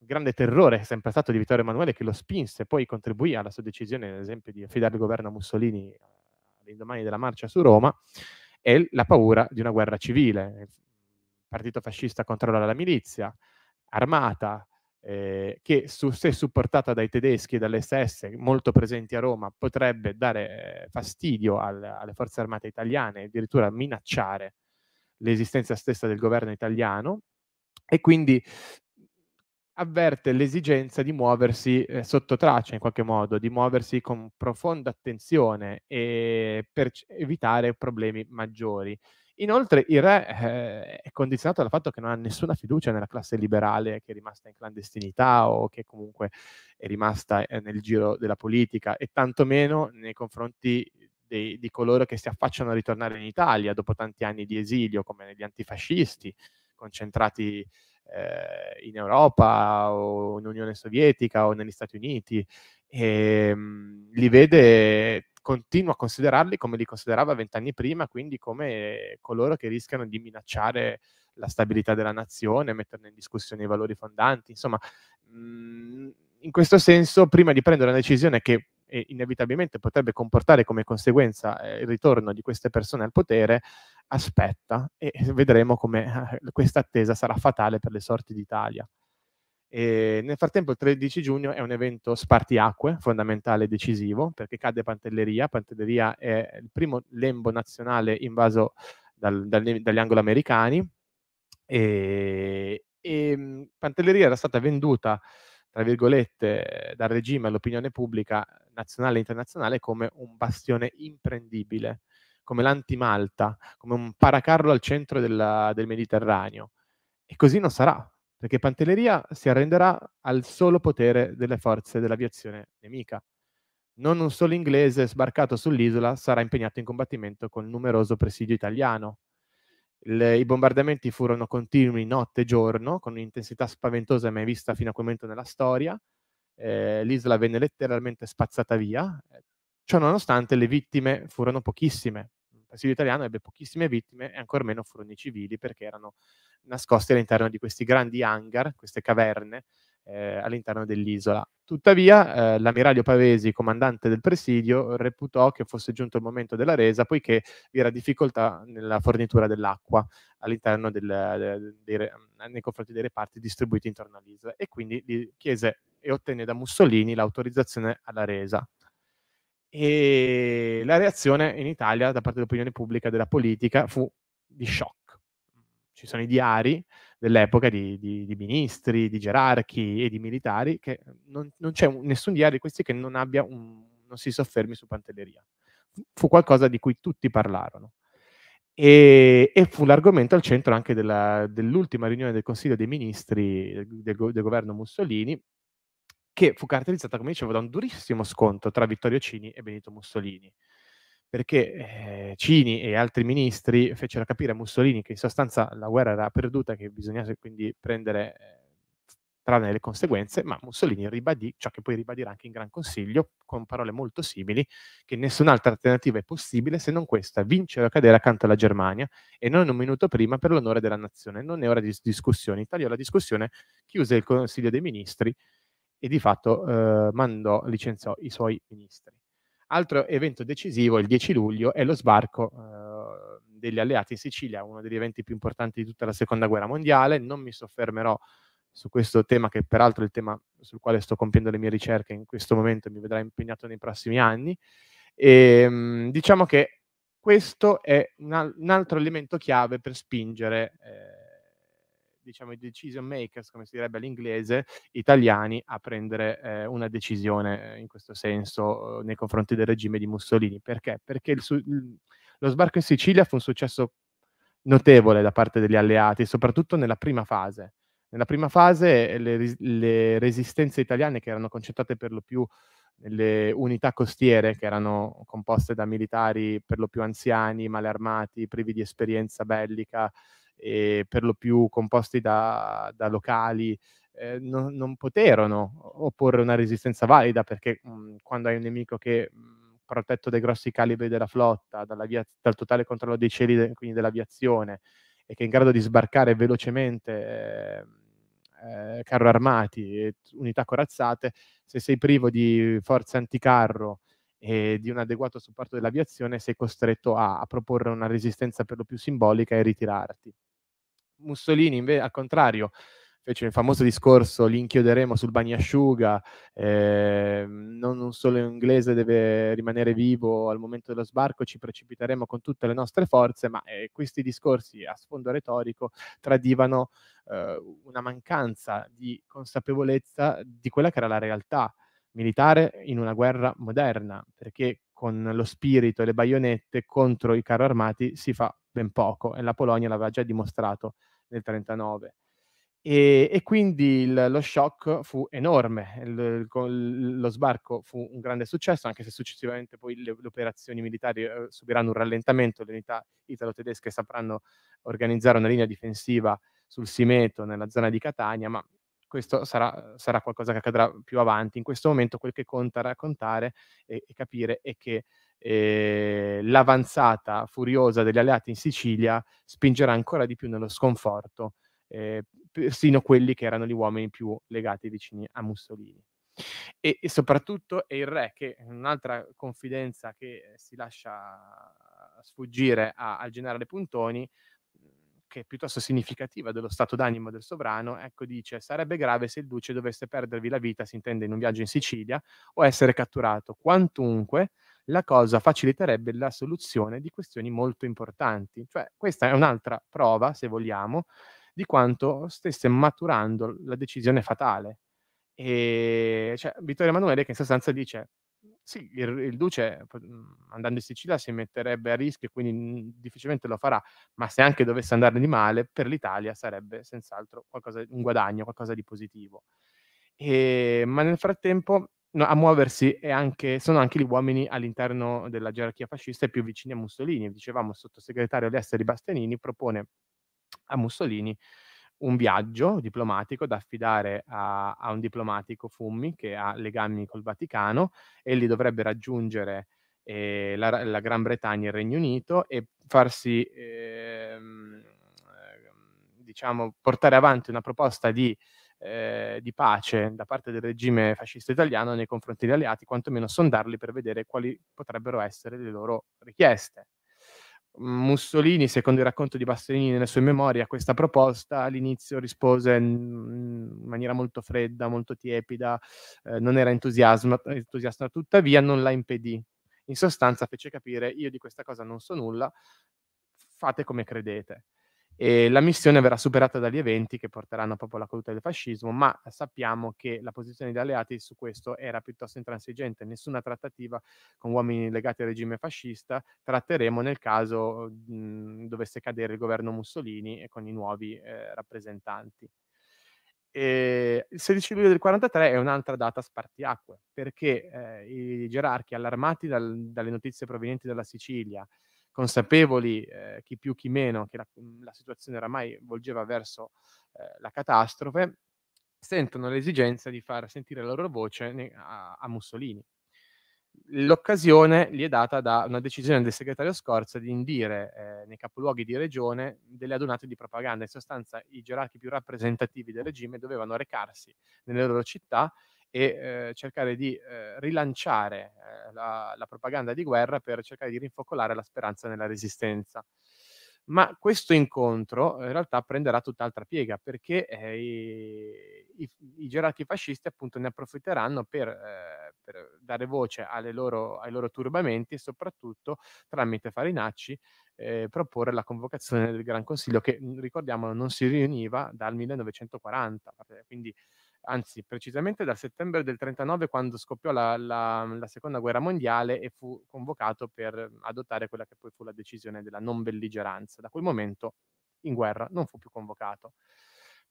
grande terrore è sempre stato di Vittorio Emanuele che lo spinse, e poi contribuì alla sua decisione, ad esempio, di affidare il governo a Mussolini all'indomani della marcia su Roma, è la paura di una guerra civile. Il partito fascista controlla la milizia armata, eh, che su, se supportata dai tedeschi e dall'SS, molto presenti a Roma potrebbe dare eh, fastidio al, alle forze armate italiane, addirittura minacciare l'esistenza stessa del governo italiano e quindi avverte l'esigenza di muoversi eh, sotto traccia in qualche modo, di muoversi con profonda attenzione e per evitare problemi maggiori. Inoltre il re eh, è condizionato dal fatto che non ha nessuna fiducia nella classe liberale che è rimasta in clandestinità o che comunque è rimasta eh, nel giro della politica e tantomeno nei confronti dei, di coloro che si affacciano a ritornare in Italia dopo tanti anni di esilio come gli antifascisti concentrati eh, in Europa o in Unione Sovietica o negli Stati Uniti, e, ehm, mh, li vede, continua a considerarli come li considerava vent'anni prima, quindi come coloro che rischiano di minacciare la stabilità della nazione, metterne in discussione i valori fondanti, insomma... Mh, mm, in questo senso, prima di prendere una decisione che e inevitabilmente potrebbe comportare come conseguenza eh, il ritorno di queste persone al potere, aspetta e vedremo come eh, questa attesa sarà fatale per le sorti d'Italia. E nel frattempo il 13 giugno è un evento spartiacque, fondamentale e decisivo, perché cade Pantelleria. Pantelleria è il primo lembo nazionale invaso dal, dal, dagli angloamericani. e, e Pantelleria era stata venduta tra virgolette, dal regime all'opinione pubblica nazionale e internazionale come un bastione imprendibile, come l'antimalta, come un paracarro al centro della, del Mediterraneo. E così non sarà, perché Pantelleria si arrenderà al solo potere delle forze dell'aviazione nemica. Non un solo inglese sbarcato sull'isola sarà impegnato in combattimento con numeroso presidio italiano. Le, I bombardamenti furono continui notte e giorno, con un'intensità spaventosa mai vista fino a quel momento nella storia. Eh, l'isola venne letteralmente spazzata via. Eh, Ciò nonostante le vittime furono pochissime. Il presidio italiano ebbe pochissime vittime e ancor meno furono i civili perché erano nascosti all'interno di questi grandi hangar, queste caverne eh, all'interno dell'isola. Tuttavia, eh, l'ammiraglio Pavesi, comandante del presidio, reputò che fosse giunto il momento della resa, poiché vi era difficoltà nella fornitura dell'acqua all'interno del, del, dei, nei confronti dei reparti distribuiti intorno all'isola e quindi chiese e ottenne da Mussolini l'autorizzazione alla resa. E la reazione in Italia da parte dell'opinione pubblica e della politica fu di shock. Ci sono i diari dell'epoca di, di, di, ministri, di gerarchi e di militari, che non, non c'è un, nessun diario di questi che non, abbia un, non si soffermi su Pantelleria. Fu qualcosa di cui tutti parlarono. E, e, fu l'argomento al centro anche della, dell'ultima riunione del Consiglio dei Ministri del, del, governo Mussolini, che fu caratterizzata, come dicevo, da un durissimo scontro tra Vittorio Cini e Benito Mussolini perché eh, Cini e altri ministri fecero capire a Mussolini che in sostanza la guerra era perduta, che bisognasse quindi prendere, eh, trarne le conseguenze, ma Mussolini ribadì ciò che poi ribadirà anche in Gran Consiglio, con parole molto simili, che nessun'altra alternativa è possibile se non questa, vincere o cadere accanto alla Germania, e non un minuto prima per l'onore della nazione. Non è ora di discussioni. Tagliò la discussione, chiuse il Consiglio dei Ministri e di fatto eh, mandò, licenziò i suoi ministri. Altro evento decisivo il 10 luglio è lo sbarco eh, degli alleati in Sicilia, uno degli eventi più importanti di tutta la seconda guerra mondiale. Non mi soffermerò su questo tema, che peraltro è il tema sul quale sto compiendo le mie ricerche in questo momento e mi vedrà impegnato nei prossimi anni. E, ehm, diciamo che questo è un, altro elemento chiave per spingere. Eh, diciamo, i decision makers, come si direbbe all'inglese, italiani a prendere eh, una decisione eh, in questo senso eh, nei confronti del regime di Mussolini. Perché? Perché su- lo sbarco in Sicilia fu un successo notevole da parte degli alleati, soprattutto nella prima fase. Nella prima fase eh, le, le resistenze italiane che erano concentrate per lo più nelle unità costiere che erano composte da militari per lo più anziani, male armati, privi di esperienza bellica, e per lo più composti da, da locali, eh, non, non, poterono opporre una resistenza valida perché mh, mm, quando hai un nemico che mh, mm, protetto dai grossi calibri della flotta, dal totale controllo dei cieli, de- quindi dell'aviazione, e che è in grado di sbarcare velocemente eh, eh, carro armati e unità corazzate, se sei privo di forze anticarro e di un adeguato supporto dell'aviazione, sei costretto a, a proporre una resistenza per lo più simbolica e ritirarti. Mussolini, invece, al contrario, fece il famoso discorso li inchioderemo sul bagnasciuga, eh, non un solo inglese deve rimanere vivo al momento dello sbarco, ci precipiteremo con tutte le nostre forze, ma eh, questi discorsi a sfondo retorico tradivano eh, una mancanza di consapevolezza di quella che era la realtà militare in una guerra moderna, perché con lo spirito e le baionette contro i carri armati si fa ben poco e la Polonia l'aveva già dimostrato del 39. E, e quindi il, lo shock fu enorme, il, il, lo sbarco fu un grande successo, anche se successivamente poi le, le operazioni militari eh, subiranno un rallentamento, le unità italo-tedesche sapranno organizzare una linea difensiva sul Simeto, nella zona di Catania, ma questo sarà, sarà, qualcosa che accadrà più avanti. In questo momento quel che conta raccontare e, e capire è che eh, l'avanzata furiosa degli alleati in Sicilia spingerà ancora di più nello sconforto eh, persino quelli che erano gli uomini più legati vicini a Mussolini. E, e soprattutto è il re che, un'altra confidenza che eh, si lascia sfuggire a, al generale Puntoni, che è piuttosto significativa dello stato d'animo del sovrano, ecco dice sarebbe grave se il duce dovesse perdervi la vita, si intende in un viaggio in Sicilia, o essere catturato, quantunque la cosa faciliterebbe la soluzione di questioni molto importanti. Cioè, questa è un'altra prova, se vogliamo, di quanto stesse maturando la decisione fatale. E cioè, Vittorio Emanuele che in sostanza dice sì, il, il, duce mhmm, andando in Sicilia si metterebbe a rischio e quindi mhmm, difficilmente lo farà, ma se anche dovesse andare di male, per l'Italia sarebbe senz'altro qualcosa, un guadagno, qualcosa di positivo. E, ma nel frattempo no, a muoversi anche, sono anche gli uomini all'interno della gerarchia fascista e più vicini a Mussolini. Dicevamo, il sottosegretario agli esteri Bastianini propone a Mussolini un viaggio diplomatico da affidare a, a, un diplomatico Fummi che ha legami col Vaticano, egli dovrebbe raggiungere eh, la, la, Gran Bretagna e il Regno Unito e farsi, eh, diciamo, portare avanti una proposta di eh, di pace da parte del regime fascista italiano nei confronti degli alleati, quantomeno sondarli per vedere quali potrebbero essere le loro richieste. Mussolini, secondo il racconto di Bastianini nelle sue memorie, a questa proposta all'inizio rispose in maniera molto fredda, molto tiepida, eh, non era entusiasta, tuttavia non la impedì. In sostanza fece capire io di questa cosa non so nulla, fate come credete. E la missione verrà superata dagli eventi che porteranno proprio alla caduta del fascismo, ma sappiamo che la posizione degli alleati su questo era piuttosto intransigente, nessuna trattativa con uomini legati al regime fascista tratteremo nel caso mh, mhmm, dovesse cadere il governo Mussolini e con i nuovi eh, rappresentanti. E il 16 luglio del 1943 è un'altra data spartiacque, perché eh, i gerarchi allarmati dal, dalle notizie provenienti dalla Sicilia, consapevoli, eh, chi più chi meno, che la, mm, la situazione oramai volgeva verso eh, la catastrofe, sentono l'esigenza di far sentire la loro voce ne, a, a Mussolini. L'occasione gli è data da una decisione del segretario Scorza di indire eh, nei capoluoghi di regione delle adunate di propaganda. In sostanza, i gerarchi più rappresentativi del regime dovevano recarsi nelle loro città e eh, cercare di eh, rilanciare eh, la, la, propaganda di guerra per cercare di rinfocolare la speranza nella resistenza. Ma questo incontro in realtà prenderà tutt'altra piega perché eh, i, i, i, gerarchi fascisti appunto ne approfitteranno per, eh, per dare voce loro, ai loro turbamenti e soprattutto tramite Farinacci eh, proporre la convocazione del Gran Consiglio che ricordiamo non si riuniva dal 1940, quindi anzi precisamente dal settembre del 39 quando scoppiò la, la, la, seconda guerra mondiale e fu convocato per adottare quella che poi fu la decisione della non belligeranza. Da quel momento in guerra non fu più convocato.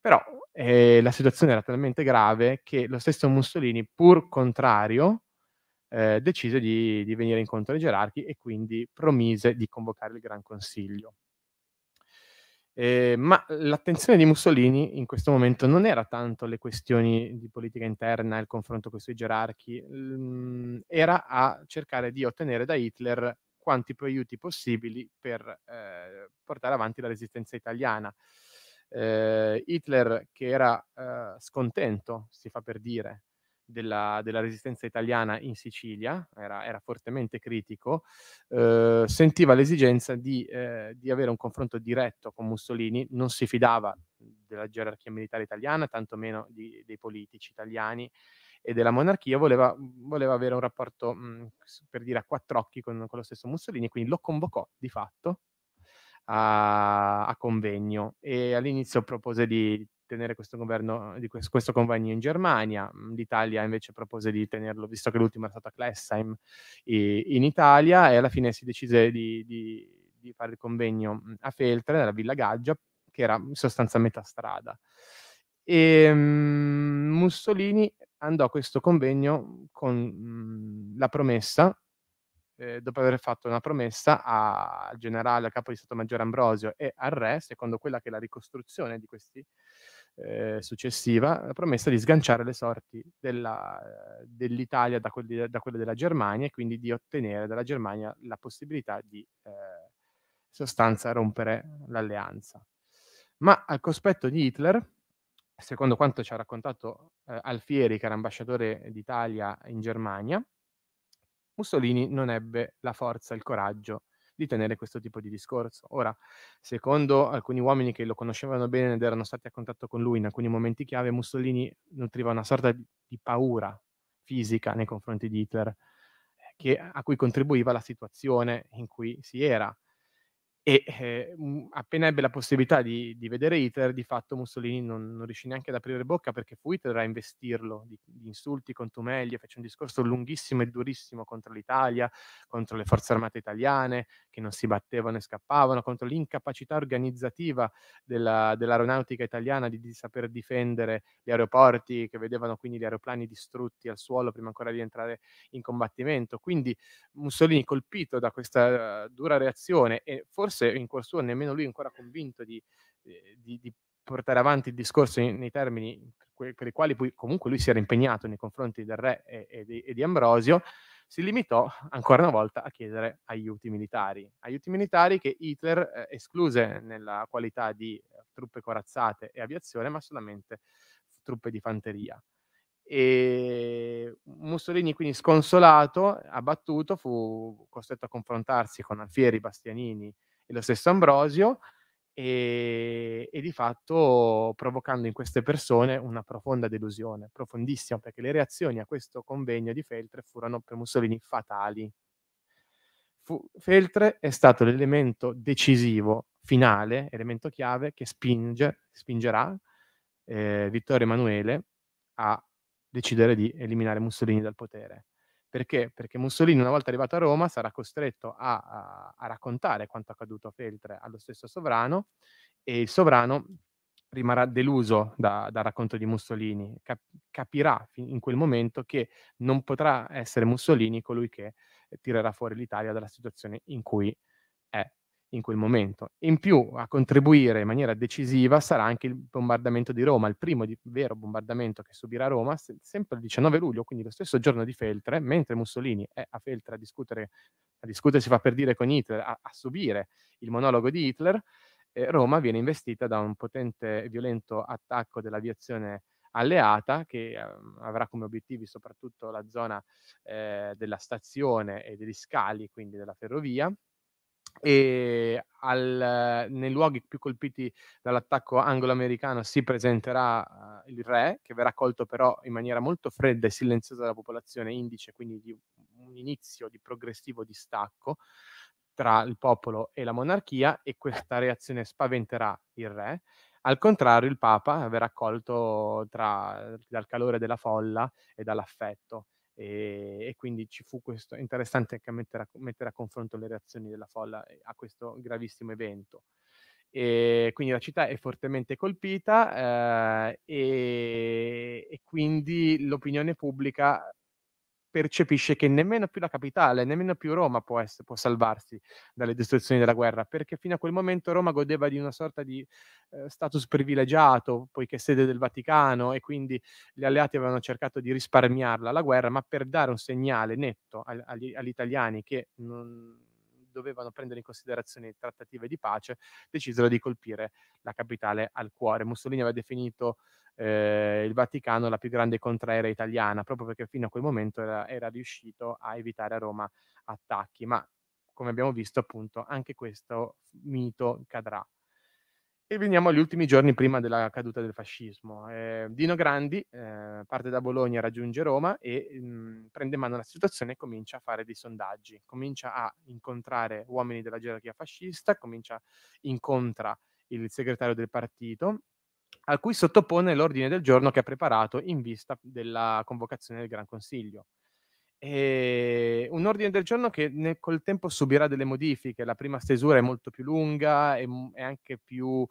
Però eh, la situazione era talmente grave che lo stesso Mussolini, pur contrario, eh, decise di, di venire incontro ai gerarchi e quindi promise di convocare il Gran Consiglio. Eh, ma l'attenzione di Mussolini in questo momento non era tanto alle questioni di politica interna, il confronto con i suoi gerarchi, mh, era a cercare di ottenere da Hitler quanti più aiuti possibili per eh, portare avanti la resistenza italiana. Eh, Hitler, che era eh, scontento, si fa per dire, della, della resistenza italiana in Sicilia, era, era fortemente critico, eh, sentiva l'esigenza di, eh, di avere un confronto diretto con Mussolini, non si fidava della gerarchia militare italiana, tantomeno di, dei politici italiani e della monarchia, voleva, voleva avere un rapporto, mh, mm, per dire, a quattro occhi con, con, lo stesso Mussolini, quindi lo convocò di fatto a, a convegno e all'inizio propose di tenere questo governo eh, di questo, questo convegno in Germania, mhmm, l'Italia invece propose di tenerlo, visto che l'ultimo è stato a Klessheim in Italia, e alla fine si decise di, di, di fare il convegno mhmm, a Feltre, nella Villa Gaggia, che era in mhmm, sostanza a metà strada. E um, Mussolini andò a questo convegno con la promessa, eh, dopo aver fatto una promessa al generale, al capo di Stato Maggiore Ambrosio e al re, secondo quella che è la ricostruzione di questi eh, successiva, la promessa di sganciare le sorti della, eh, dell'Italia da, quelli, da, quelle della Germania e quindi di ottenere dalla Germania la possibilità di eh, sostanza rompere l'alleanza. Ma al cospetto di Hitler, secondo quanto ci ha raccontato eh, Alfieri, che era ambasciatore d'Italia in Germania, Mussolini non ebbe la forza, il coraggio di tenere questo tipo di discorso. Ora, secondo alcuni uomini che lo conoscevano bene ed erano stati a contatto con lui in alcuni momenti chiave, Mussolini nutriva una sorta di paura fisica nei confronti di Hitler, eh, che, a cui contribuiva la situazione in cui si era e eh, mhmm, appena ebbe la possibilità di, di, vedere Hitler, di fatto Mussolini non, non, riuscì neanche ad aprire bocca perché fu Hitler a investirlo di, di insulti, contumelie, fece un discorso lunghissimo e durissimo contro l'Italia, contro le forze armate italiane che non si battevano e scappavano, contro l'incapacità organizzativa della, dell'aeronautica italiana di, di, saper difendere gli aeroporti che vedevano quindi gli aeroplani distrutti al suolo prima ancora di entrare in combattimento. Quindi Mussolini colpito da questa eh, dura reazione e forse forse in Corsura nemmeno lui è ancora convinto di, eh, di, di portare avanti il discorso in, nei termini per, i quali poi comunque lui si era impegnato nei confronti del re e, e, di, e, di, Ambrosio, si limitò ancora una volta a chiedere aiuti militari. Aiuti militari che Hitler eh, escluse nella qualità di eh, truppe corazzate e aviazione, ma solamente truppe di fanteria. E Mussolini, quindi sconsolato, abbattuto, fu costretto a confrontarsi con Alfieri, Bastianini, e lo stesso Ambrosio, e, e, di fatto provocando in queste persone una profonda delusione, profondissima, perché le reazioni a questo convegno di Feltre furono per Mussolini fatali. Fu, Feltre è stato l'elemento decisivo, finale, elemento chiave che spinge, spingerà eh, Vittorio Emanuele a decidere di eliminare Mussolini dal potere. Perché? Perché Mussolini, una volta arrivato a Roma, sarà costretto a, a, a raccontare quanto accaduto a Feltre allo stesso sovrano e il sovrano rimarrà deluso da, dal racconto di Mussolini, cap- capirà in quel momento che non potrà essere Mussolini colui che eh, tirerà fuori l'Italia dalla situazione in cui è in quel momento. In più a contribuire in maniera decisiva sarà anche il bombardamento di Roma, il primo di, vero bombardamento che subirà Roma, se, sempre il 19 luglio, quindi lo stesso giorno di Feltre, mentre Mussolini è a Feltre a discutere, a discutere si fa per dire con Hitler, a, a subire il monologo di Hitler, eh, Roma viene investita da un potente e violento attacco dell'aviazione alleata che eh, avrà come obiettivi soprattutto la zona eh, della stazione e degli scali, quindi della ferrovia, e al, nei luoghi più colpiti dall'attacco anglo-americano si presenterà uh, il re, che verrà accolto però in maniera molto fredda e silenziosa dalla popolazione indice, quindi di un inizio di progressivo distacco tra il popolo e la monarchia e questa reazione spaventerà il re. Al contrario, il Papa verrà accolto tra, dal calore della folla e dall'affetto e, e quindi ci fu questo interessante anche mettere a, mettere a confronto le reazioni della folla eh, a questo gravissimo evento. E quindi la città è fortemente colpita eh, e, e, quindi l'opinione pubblica percepisce che nemmeno più la capitale, nemmeno più Roma può, essere, può, salvarsi dalle distruzioni della guerra, perché fino a quel momento Roma godeva di una sorta di eh, status privilegiato, poiché sede del Vaticano e quindi gli alleati avevano cercato di risparmiarla la guerra, ma per dare un segnale netto ag- agli, agli italiani che non dovevano prendere in considerazione trattative di pace, decisero di colpire la capitale al cuore. Mussolini aveva definito eh, il Vaticano la più grande contraerea italiana, proprio perché fino a quel momento era, era riuscito a evitare a Roma attacchi, ma come abbiamo visto appunto anche questo mito cadrà e veniamo agli ultimi giorni prima della caduta del fascismo. Eh, Dino Grandi eh, parte da Bologna, raggiunge Roma e mh, mhmm, prende mano alla situazione e comincia a fare dei sondaggi, comincia a incontrare uomini della gerarchia fascista, comincia, incontra il segretario del partito, a cui sottopone l'ordine del giorno che ha preparato in vista della convocazione del Gran Consiglio. E ehm, un ordine del giorno che nel, col tempo subirà delle modifiche. La prima stesura è molto più lunga e è anche più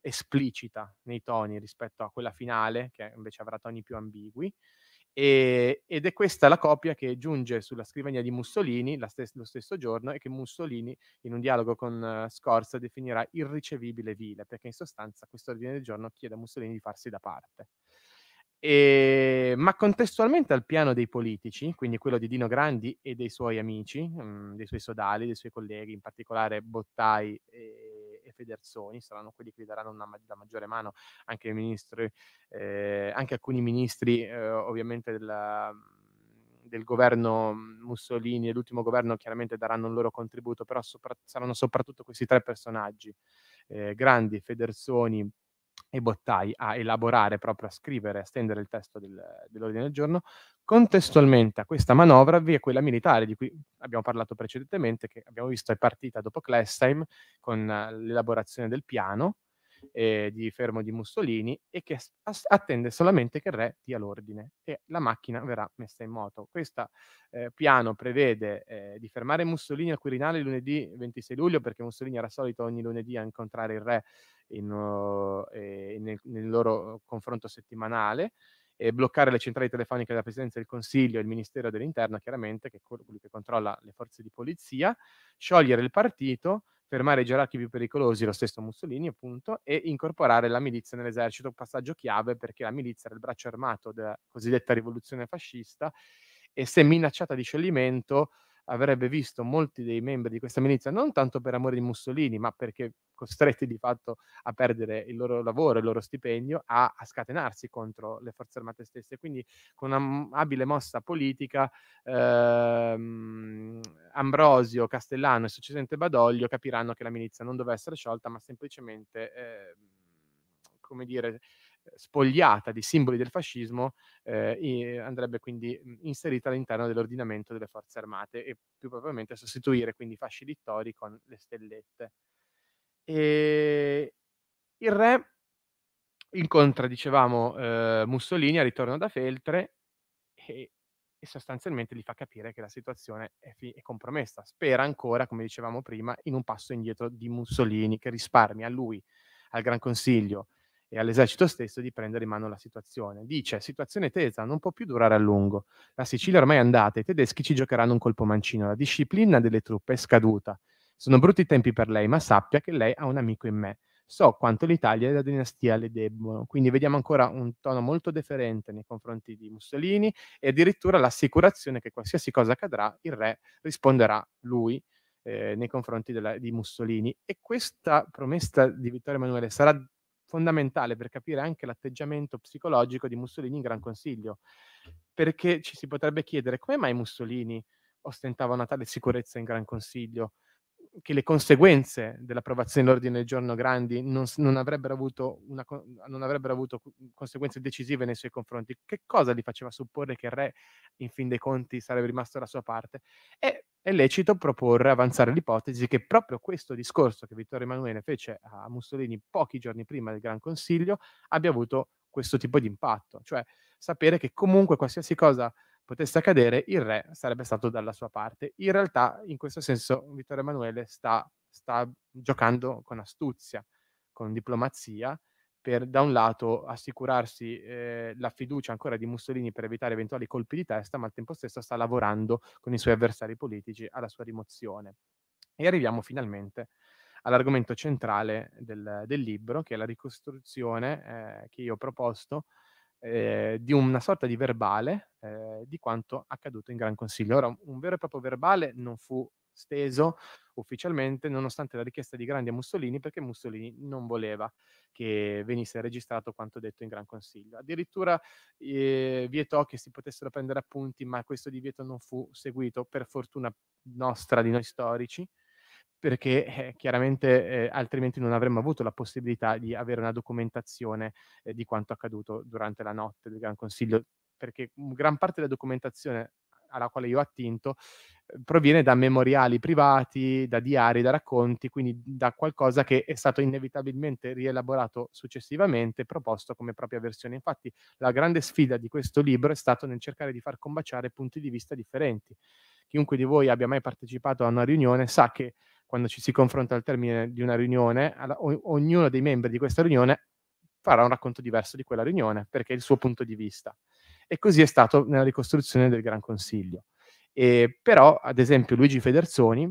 esplicita nei toni rispetto a quella finale, che invece avrà toni più ambigui. E, ed è questa la copia che giunge sulla scrivania di Mussolini stes- lo stesso giorno e che Mussolini in un dialogo con uh, Scorza definirà irricevibile vile, perché in sostanza questo ordine del giorno chiede a Mussolini di farsi da parte. E, ehm, ma contestualmente al piano dei politici, quindi quello di Dino Grandi e dei suoi amici, mh, mhmm, dei suoi sodali, dei suoi colleghi, in particolare Bottai e, e Federzoni, saranno quelli che gli daranno una, la maggiore mano anche, ministri, eh, anche alcuni ministri eh, ovviamente della, mhmm, del governo Mussolini e l'ultimo governo chiaramente daranno un loro contributo, però sopra, saranno soprattutto questi tre personaggi, eh, Grandi, Federzoni e Bottai a elaborare, proprio a scrivere, a stendere il testo del, dell'ordine del giorno, contestualmente a questa manovra vi è quella militare di cui abbiamo parlato precedentemente, che abbiamo visto è partita dopo Clestime con eh, l'elaborazione del piano, eh, di Fermo di Mussolini e che as- attende solamente che il re dia l'ordine e la macchina verrà messa in moto. Questo eh, piano prevede eh, di fermare Mussolini al Quirinale lunedì 26 luglio perché Mussolini era solito ogni lunedì a incontrare il re in, uh, nel, nel loro confronto settimanale bloccare le centrali telefoniche della Presidenza del Consiglio e il Ministero dell'Interno, chiaramente, che è quello che controlla le forze di polizia, sciogliere il partito, fermare i gerarchi più pericolosi, lo stesso Mussolini appunto, e incorporare la milizia nell'esercito, passaggio chiave perché la milizia era il braccio armato della cosiddetta rivoluzione fascista e se minacciata di scioglimento avrebbe visto molti dei membri di questa milizia non tanto per amore di Mussolini, ma perché costretti di fatto a perdere il loro lavoro, il loro stipendio, a, a scatenarsi contro le forze armate stesse. Quindi con un'abile mossa politica ehm, Ambrosio, Castellano e successivamente Badoglio capiranno che la milizia non doveva essere sciolta, ma semplicemente... Eh, come dire, spogliata di simboli del fascismo eh, andrebbe quindi inserita all'interno dell'ordinamento delle forze armate e più propriamente sostituire quindi i fasci di con le stellette. E il re incontra, dicevamo, eh, Mussolini a ritorno da Feltre e, e, sostanzialmente gli fa capire che la situazione è, fi- è compromessa. Spera ancora, come dicevamo prima, in un passo indietro di Mussolini che risparmia a lui, al Gran Consiglio, e all'esercito stesso di prendere in mano la situazione. Dice, situazione tesa, non può più durare a lungo. La Sicilia ormai è andata, i tedeschi ci giocheranno un colpo mancino. La disciplina delle truppe è scaduta. Sono brutti tempi per lei, ma sappia che lei ha un amico in me. So quanto l'Italia e la dinastia le debbono. Quindi vediamo ancora un tono molto deferente nei confronti di Mussolini e addirittura l'assicurazione che qualsiasi cosa accadrà, il re risponderà lui eh, nei confronti della, di Mussolini. E questa promessa di Vittorio Emanuele sarà fondamentale per capire anche l'atteggiamento psicologico di Mussolini in Gran Consiglio, perché ci si potrebbe chiedere come mai Mussolini ostentava una tale sicurezza in Gran Consiglio, che le conseguenze dell'approvazione dell'ordine del giorno Grandi non, non, avrebbero una, non, avrebbero avuto conseguenze decisive nei suoi confronti. Che cosa gli faceva supporre che il re, in fin dei conti, sarebbe rimasto dalla sua parte? E è lecito proporre, avanzare l'ipotesi che proprio questo discorso che Vittorio Emanuele fece a Mussolini pochi giorni prima del Gran Consiglio abbia avuto questo tipo di impatto, cioè sapere che comunque qualsiasi cosa potesse accadere, il re sarebbe stato dalla sua parte. In realtà, in questo senso, Vittorio Emanuele sta, sta giocando con astuzia, con diplomazia per da un lato assicurarsi eh, la fiducia ancora di Mussolini per evitare eventuali colpi di testa, ma al tempo stesso sta lavorando con i suoi avversari politici alla sua rimozione. E arriviamo finalmente all'argomento centrale del, del libro, che è la ricostruzione eh, che io ho proposto eh, di una sorta di verbale eh, di quanto accaduto in Gran Consiglio. Ora, un vero e proprio verbale non fu steso, ufficialmente, nonostante la richiesta di Grandi a Mussolini, perché Mussolini non voleva che venisse registrato quanto detto in Gran Consiglio. Addirittura eh, vietò che si potessero prendere appunti, ma questo divieto non fu seguito, per fortuna nostra, di noi storici, perché eh, chiaramente eh, altrimenti non avremmo avuto la possibilità di avere una documentazione eh, di quanto accaduto durante la notte del Gran Consiglio, perché gran parte della documentazione alla quale io ho attinto eh, proviene da memoriali privati, da diari, da racconti, quindi da qualcosa che è stato inevitabilmente rielaborato successivamente, proposto come propria versione. Infatti la grande sfida di questo libro è stato nel cercare di far combaciare punti di vista differenti. Chiunque di voi abbia mai partecipato a una riunione sa che quando ci si confronta al termine di una riunione, ognuno dei membri di questa riunione farà un racconto diverso di quella riunione, perché è il suo punto di vista. E così è stato nella ricostruzione del Gran Consiglio. E, però, ad esempio, Luigi Federzoni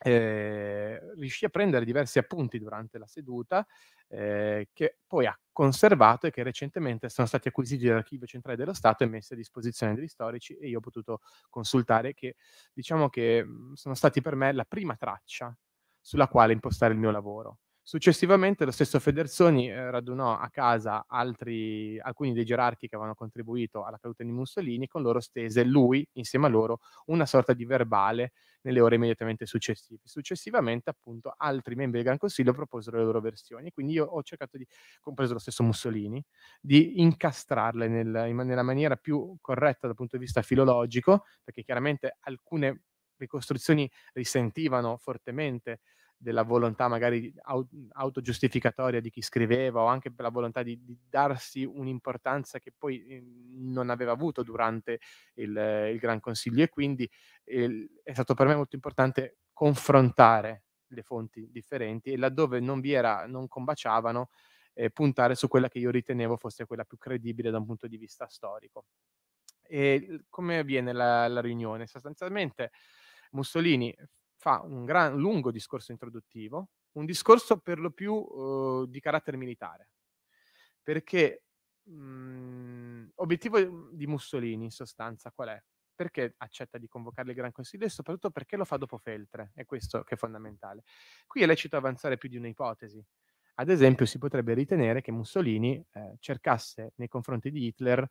eh, riuscì a prendere diversi appunti durante la seduta eh, che poi ha conservato e che recentemente sono stati acquisiti dall'archivio centrale dello Stato e messi a disposizione degli storici e io ho potuto consultare che diciamo che sono stati per me la prima traccia sulla quale impostare il mio lavoro. Successivamente lo stesso Federzoni eh, radunò a casa altri, alcuni dei gerarchi che avevano contribuito alla caduta di Mussolini, con loro stese lui, insieme a loro, una sorta di verbale nelle ore immediatamente successive. Successivamente, appunto, altri membri del Gran Consiglio proposero le loro versioni, quindi io ho cercato di, compreso lo stesso Mussolini, di incastrarle nel, in, nella maniera più corretta dal punto di vista filologico, perché chiaramente alcune ricostruzioni risentivano fortemente della volontà magari autogiustificatoria di chi scriveva o anche per la volontà di, di darsi un'importanza che poi ehm, non aveva avuto durante il, il Gran Consiglio e quindi eh, è stato per me molto importante confrontare le fonti differenti e laddove non vi era, non combaciavano, eh, puntare su quella che io ritenevo fosse quella più credibile da un punto di vista storico. E come avviene la, la riunione? Sostanzialmente Mussolini fa un gran, lungo discorso introduttivo, un discorso per lo più eh, di carattere militare, perché l'obiettivo mhmm, mhmm, di Mussolini in sostanza qual è? Perché accetta di convocare il Gran Consiglio e soprattutto perché lo fa dopo Feltre, è questo che è fondamentale. Qui è lecito avanzare più di un'ipotesi. Ad esempio, si potrebbe ritenere che Mussolini eh, cercasse nei confronti di Hitler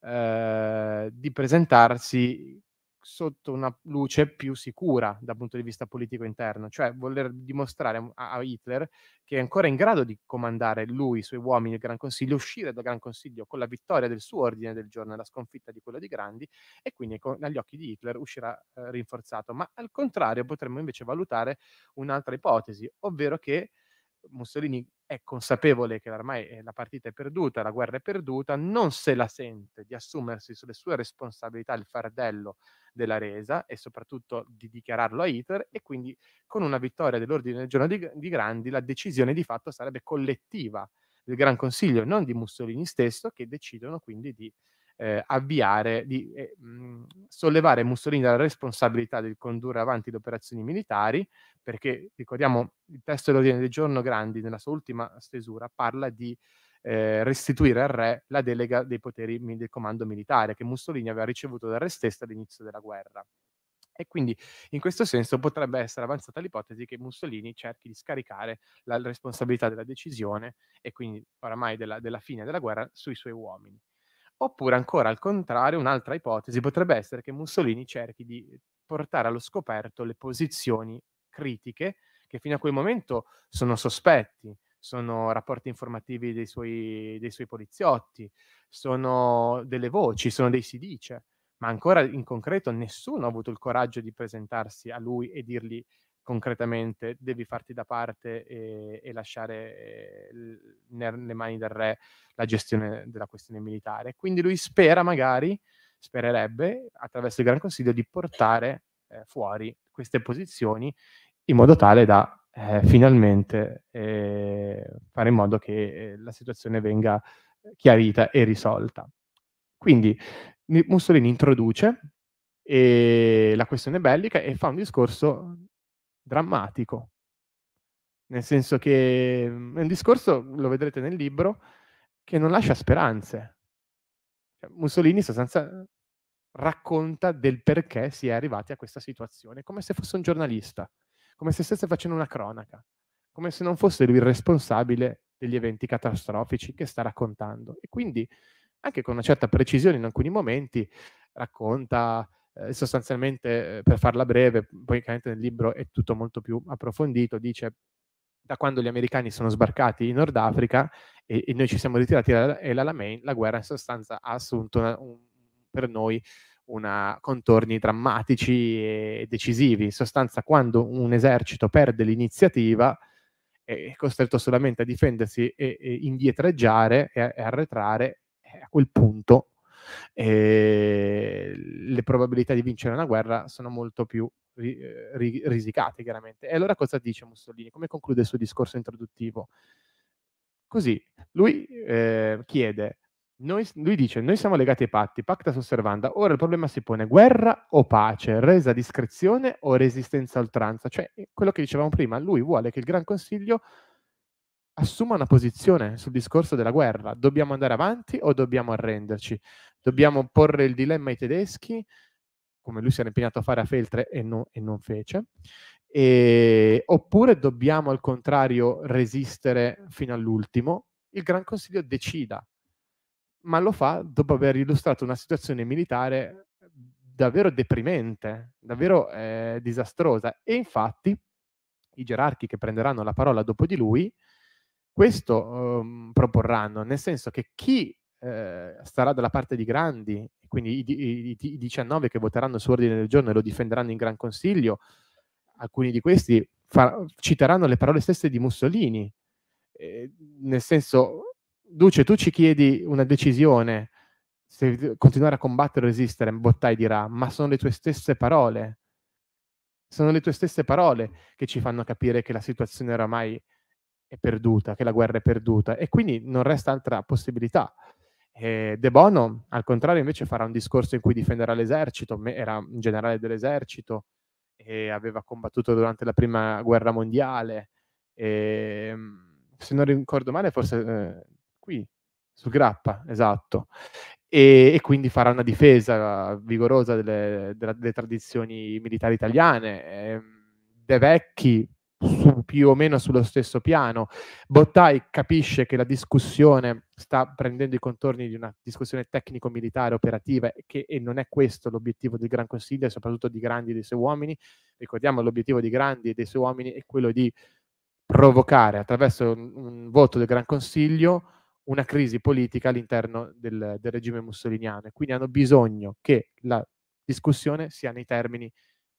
eh, di presentarsi sotto una luce più sicura dal punto di vista politico interno, cioè voler dimostrare a, a Hitler che è ancora in grado di comandare lui, i suoi uomini, il Gran Consiglio, uscire dal Gran Consiglio con la vittoria del suo ordine del giorno e la sconfitta di quello di Grandi e quindi con, agli occhi di Hitler uscirà eh, rinforzato. Ma al contrario potremmo invece valutare un'altra ipotesi, ovvero che Mussolini è consapevole che ormai eh, la partita è perduta, la guerra è perduta, non se la sente di assumersi sulle sue responsabilità il fardello della resa e soprattutto di dichiararlo a Hitler e quindi con una vittoria dell'ordine del giorno di, di Grandi la decisione di fatto sarebbe collettiva del Gran Consiglio, non di Mussolini stesso, che decidono quindi di eh, avviare, di eh, sollevare Mussolini dalla responsabilità di condurre avanti le operazioni militari, perché ricordiamo il testo dell'ordine del giorno Grandi, nella sua ultima stesura, parla di eh, restituire al re la delega dei poteri del comando militare che Mussolini aveva ricevuto dal re stesso all'inizio della guerra. E quindi in questo senso potrebbe essere avanzata l'ipotesi che Mussolini cerchi di scaricare la responsabilità della decisione e quindi oramai della, della fine della guerra sui suoi uomini. Oppure ancora al contrario, un'altra ipotesi potrebbe essere che Mussolini cerchi di portare allo scoperto le posizioni critiche che fino a quel momento sono sospetti, sono rapporti informativi dei suoi, dei suoi poliziotti, sono delle voci, sono dei si dice, ma ancora in concreto nessuno ha avuto il coraggio di presentarsi a lui e dirgli concretamente devi farti da parte e, e lasciare eh, nelle mani del re la gestione della questione militare. Quindi lui spera magari, spererebbe, attraverso il Gran Consiglio, di portare eh, fuori queste posizioni in modo tale da eh, finalmente eh, fare in modo che eh, la situazione venga chiarita e risolta. Quindi Mussolini introduce eh, la questione bellica e fa un discorso drammatico. Nel senso che mhmm, è un discorso, lo vedrete nel libro, che non lascia speranze. Cioè, Mussolini sostanza racconta del perché si è arrivati a questa situazione, come se fosse un giornalista, come se stesse facendo una cronaca, come se non fosse lui il responsabile degli eventi catastrofici che sta raccontando. E quindi, anche con una certa precisione in alcuni momenti, racconta eh, sostanzialmente, eh, per farla breve, poi chiaramente nel libro è tutto molto più approfondito, dice da quando gli americani sono sbarcati in Nord Africa e, e noi ci siamo ritirati dalla Alamein, la guerra in sostanza ha assunto una, un, per noi una, contorni drammatici e decisivi. In sostanza, quando un esercito perde l'iniziativa, è costretto solamente a difendersi e, e indietreggiare e, e arretrare, a quel punto e le probabilità di vincere una guerra sono molto più ri, eh, ri, risicate, chiaramente. E allora cosa dice Mussolini? Come conclude il suo discorso introduttivo? Così, lui eh, chiede, noi, lui dice, noi siamo legati ai patti, pacta osservanda, ora il problema si pone guerra o pace, resa discrezione o resistenza a oltranza, cioè eh, quello che dicevamo prima, lui vuole che il Gran Consiglio assuma una posizione sul discorso della guerra, dobbiamo andare avanti o dobbiamo arrenderci? dobbiamo porre il dilemma ai tedeschi, come lui si era impegnato a fare a Feltre e, no, e non fece, e, oppure dobbiamo al contrario resistere fino all'ultimo, il Gran Consiglio decida, ma lo fa dopo aver illustrato una situazione militare davvero deprimente, davvero eh, disastrosa. E infatti i gerarchi che prenderanno la parola dopo di lui, questo eh, proporranno, nel senso che chi eh, starà dalla parte dei grandi, quindi i, i, i, 19 che voteranno su ordine del giorno e lo difenderanno in Gran Consiglio, alcuni di questi far, citeranno le parole stesse di Mussolini, eh, nel senso, Duce, tu ci chiedi una decisione, se continuare a combattere o resistere, Bottai dirà, ma sono le tue stesse parole, sono le tue stesse parole che ci fanno capire che la situazione oramai è perduta, che la guerra è perduta e quindi non resta altra possibilità. De Bono, al contrario, invece farà un discorso in cui difenderà l'esercito, era un generale dell'esercito e aveva combattuto durante la prima guerra mondiale. E, ehm, se non ricordo male, forse eh, qui, su Grappa, esatto. E, e, quindi farà una difesa vigorosa delle, delle, delle tradizioni militari italiane. Ehm, De Vecchi su, più o meno sullo stesso piano. Bottai capisce che la discussione sta prendendo i contorni di una discussione tecnico-militare operativa che, e non è questo l'obiettivo del Gran Consiglio, e soprattutto di Grandi e dei suoi uomini. Ricordiamo l'obiettivo di Grandi e dei suoi uomini è quello di provocare attraverso un, un voto del Gran Consiglio una crisi politica all'interno del, del regime mussoliniano e quindi hanno bisogno che la discussione sia nei termini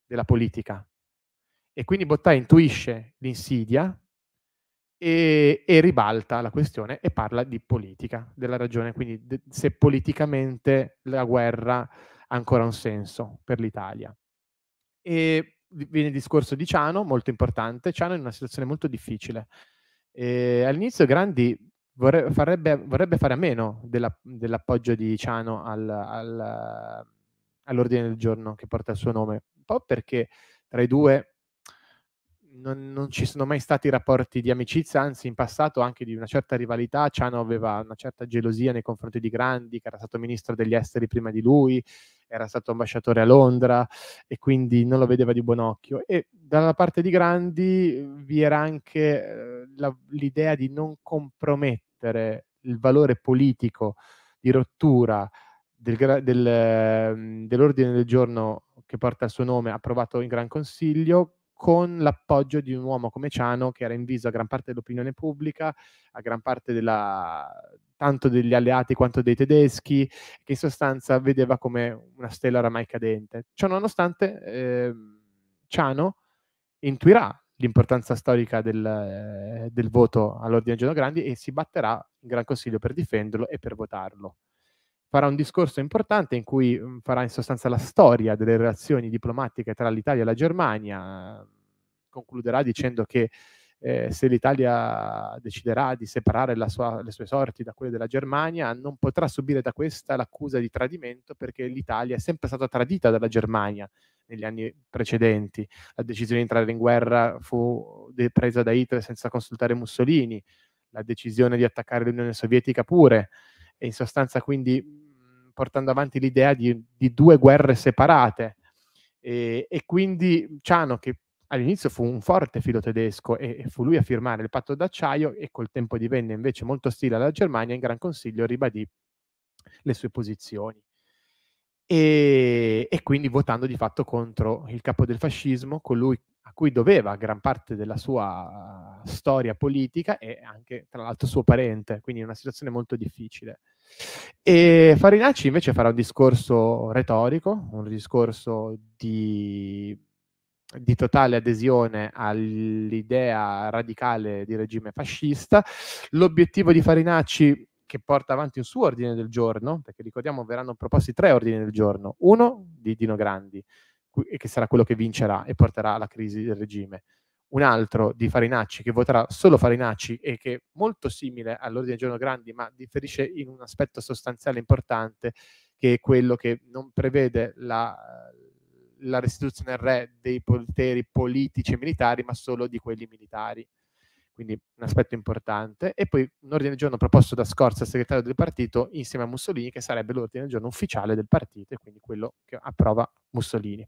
della politica, e quindi Bottai intuisce l'insidia e, e, ribalta la questione e parla di politica, della ragione, quindi de, se politicamente la guerra ha ancora un senso per l'Italia. E viene il discorso di Ciano, molto importante, Ciano è in una situazione molto difficile. E all'inizio Grandi vorre, farebbe, vorrebbe fare a meno della, dell'appoggio di Ciano al, al, all'ordine del giorno che porta il suo nome, un po' perché tra i due non, non, ci sono mai stati rapporti di amicizia, anzi in passato anche di una certa rivalità, Ciano aveva una certa gelosia nei confronti di Grandi, che era stato ministro degli esteri prima di lui, era stato ambasciatore a Londra e quindi non lo vedeva di buon occhio. E dalla parte di Grandi eh, vi era anche eh, la, l'idea di non compromettere il valore politico di rottura del, del, ehm, dell'ordine del giorno che porta il suo nome approvato in Gran Consiglio con l'appoggio di un uomo come Ciano che era inviso a gran parte dell'opinione pubblica, a gran parte della, tanto degli alleati quanto dei tedeschi, che in sostanza vedeva come una stella oramai cadente. Ciononostante, eh, Ciano intuirà l'importanza storica del, eh, del voto all'ordine Giano Grandi e si batterà in Gran Consiglio per difenderlo e per votarlo farà un discorso importante in cui farà in sostanza la storia delle relazioni diplomatiche tra l'Italia e la Germania, concluderà dicendo che eh, se l'Italia deciderà di separare sua, le sue sorti da quelle della Germania, non potrà subire da questa l'accusa di tradimento perché l'Italia è sempre stata tradita dalla Germania negli anni precedenti. La decisione di entrare in guerra fu presa da Hitler senza consultare Mussolini, la decisione di attaccare l'Unione Sovietica pure. E in sostanza quindi portando avanti l'idea di, di due guerre separate. E, e, quindi Ciano, che all'inizio fu un forte filo tedesco e, e, fu lui a firmare il patto d'acciaio e col tempo divenne invece molto ostile alla Germania, in Gran Consiglio ribadì le sue posizioni. E, e quindi votando di fatto contro il capo del fascismo, colui a cui doveva gran parte della sua storia politica e anche tra l'altro suo parente, quindi una situazione molto difficile. E Farinacci invece farà un discorso retorico, un discorso di, di totale adesione all'idea radicale di regime fascista. L'obiettivo di Farinacci che porta avanti un suo ordine del giorno, perché ricordiamo verranno proposti tre ordini del giorno, uno di Dino Grandi, che sarà quello che vincerà e porterà alla crisi del regime, un altro di Farinacci che voterà solo Farinacci e che è molto simile all'ordine del giorno Grandi, ma differisce in un aspetto sostanziale importante, che è quello che non prevede la, la restituzione al re dei poteri politici e militari, ma solo di quelli militari. Quindi un aspetto importante. E poi un ordine del giorno proposto da Scorza, segretario del partito, insieme a Mussolini, che sarebbe l'ordine del giorno ufficiale del partito e quindi quello che approva Mussolini.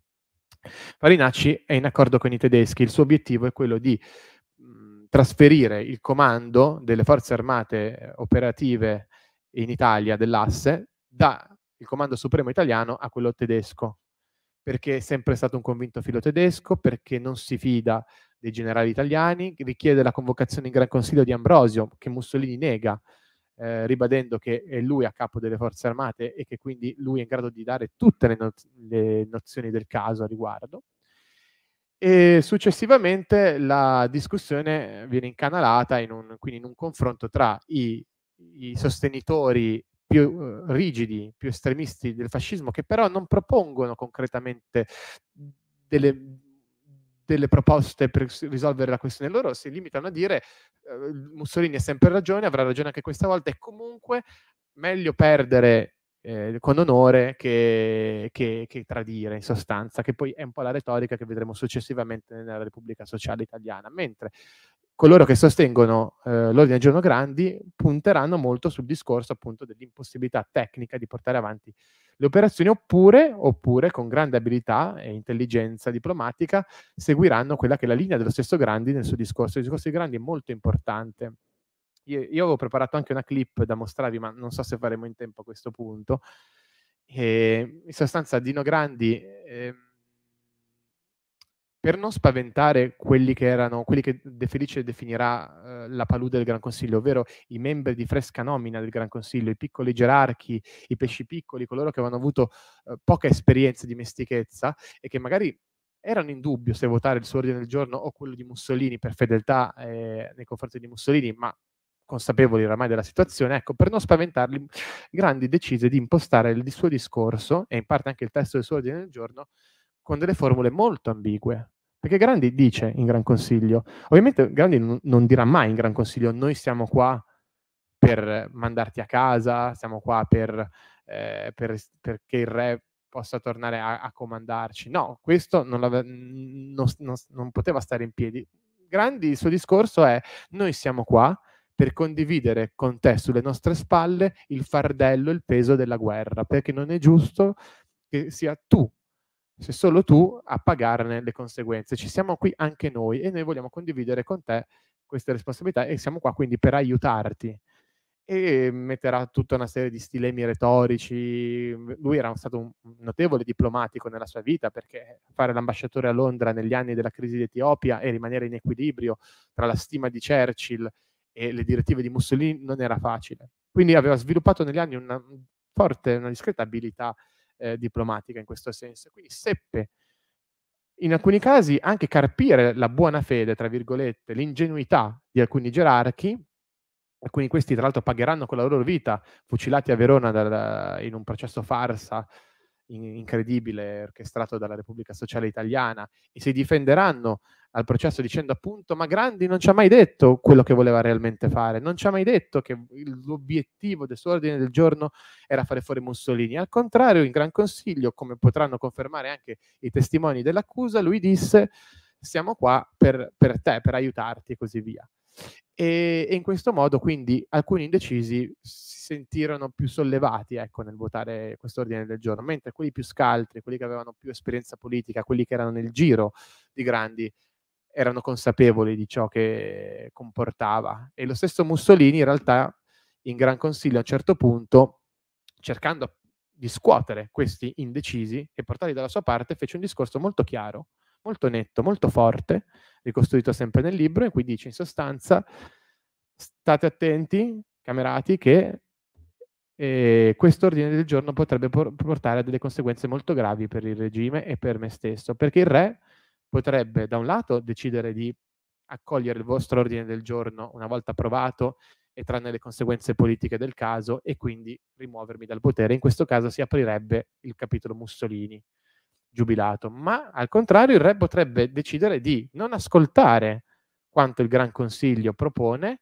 Farinacci è in accordo con i tedeschi, il suo obiettivo è quello di mh, mhmm, trasferire il comando delle forze armate eh, operative in Italia dell'asse dal comando supremo italiano a quello tedesco, perché è sempre stato un convinto filo tedesco, perché non si fida dei generali italiani, richiede la convocazione in Gran Consiglio di Ambrosio, che Mussolini nega, eh, ribadendo che è lui a capo delle forze armate e che quindi lui è in grado di dare tutte le, no- le nozioni del caso a riguardo. E successivamente la discussione viene incanalata in un, quindi in un confronto tra i, i sostenitori più eh, rigidi, più estremisti del fascismo, che però non propongono concretamente delle, delle proposte per risolvere la questione loro si limitano a dire eh, Mussolini ha sempre ragione, avrà ragione anche questa volta e comunque meglio perdere eh, con onore che, che, che, tradire in sostanza, che poi è un po' la retorica che vedremo successivamente nella Repubblica Sociale Italiana, mentre coloro che sostengono eh, l'ordine del giorno Grandi punteranno molto sul discorso appunto dell'impossibilità tecnica di portare avanti le operazioni oppure, oppure con grande abilità e intelligenza diplomatica seguiranno quella che è la linea dello stesso Grandi nel suo discorso. Il discorso di Grandi è molto importante. Io, io avevo preparato anche una clip da mostrarvi, ma non so se faremo in tempo a questo punto. E in sostanza Dino Grandi per non spaventare quelli che erano, quelli che De Felice definirà eh, la palude del Gran Consiglio, ovvero i membri di fresca nomina del Gran Consiglio, i piccoli gerarchi, i pesci piccoli, coloro che avevano avuto eh, poca esperienza di mestichezza e che magari erano in dubbio se votare il suo ordine del giorno o quello di Mussolini per fedeltà eh, nei confronti di Mussolini, ma consapevoli oramai della situazione, ecco, per non spaventarli, Grandi decise di impostare il suo discorso e in parte anche il testo del suo ordine del giorno con delle formule molto ambigue. Perché Grandi dice in Gran Consiglio, ovviamente Grandi n- non dirà mai in Gran Consiglio noi siamo qua per mandarti a casa, siamo qua per, eh, per, perché il re possa tornare a, a comandarci. No, questo non, non, non, non poteva stare in piedi. Grandi, il suo discorso è noi siamo qua per condividere con te sulle nostre spalle il fardello, il peso della guerra, perché non è giusto che sia tu sei solo tu a pagarne le conseguenze. Ci siamo qui anche noi e noi vogliamo condividere con te queste responsabilità e siamo qua quindi per aiutarti. E metterà tutta una serie di stilemi retorici. Lui era stato un notevole diplomatico nella sua vita perché fare l'ambasciatore a Londra negli anni della crisi d'Etiopia e rimanere in equilibrio tra la stima di Churchill e le direttive di Mussolini non era facile. Quindi aveva sviluppato negli anni una forte, una discreta abilità eh, diplomatica in questo senso. Quindi seppe in alcuni casi anche carpire la buona fede, tra virgolette, l'ingenuità di alcuni gerarchi, alcuni di questi tra l'altro pagheranno con la loro vita, fucilati a Verona dal, in un processo farsa incredibile orchestrato dalla Repubblica Sociale Italiana, e si difenderanno al processo dicendo appunto ma Grandi non ci ha mai detto quello che voleva realmente fare, non ci ha mai detto che l'obiettivo del suo ordine del giorno era fare fuori Mussolini. Al contrario, in Gran Consiglio, come potranno confermare anche i testimoni dell'accusa, lui disse siamo qua per, per te, per aiutarti e così via. E, e, in questo modo quindi alcuni indecisi si sentirono più sollevati ecco, nel votare questo ordine del giorno, mentre quelli più scaltri, quelli che avevano più esperienza politica, quelli che erano nel giro di grandi, erano consapevoli di ciò che comportava. E lo stesso Mussolini, in realtà, in Gran Consiglio a un certo punto, cercando di scuotere questi indecisi e portarli dalla sua parte, fece un discorso molto chiaro, molto netto, molto forte, ricostruito sempre nel libro, in cui dice in sostanza state attenti, camerati, che eh, questo ordine del giorno potrebbe por- portare a delle conseguenze molto gravi per il regime e per me stesso, perché il re potrebbe da un lato decidere di accogliere il vostro ordine del giorno una volta approvato e tranne le conseguenze politiche del caso e quindi rimuovermi dal potere. In questo caso si aprirebbe il capitolo Mussolini giubilato, ma al contrario il re potrebbe decidere di non ascoltare quanto il Gran Consiglio propone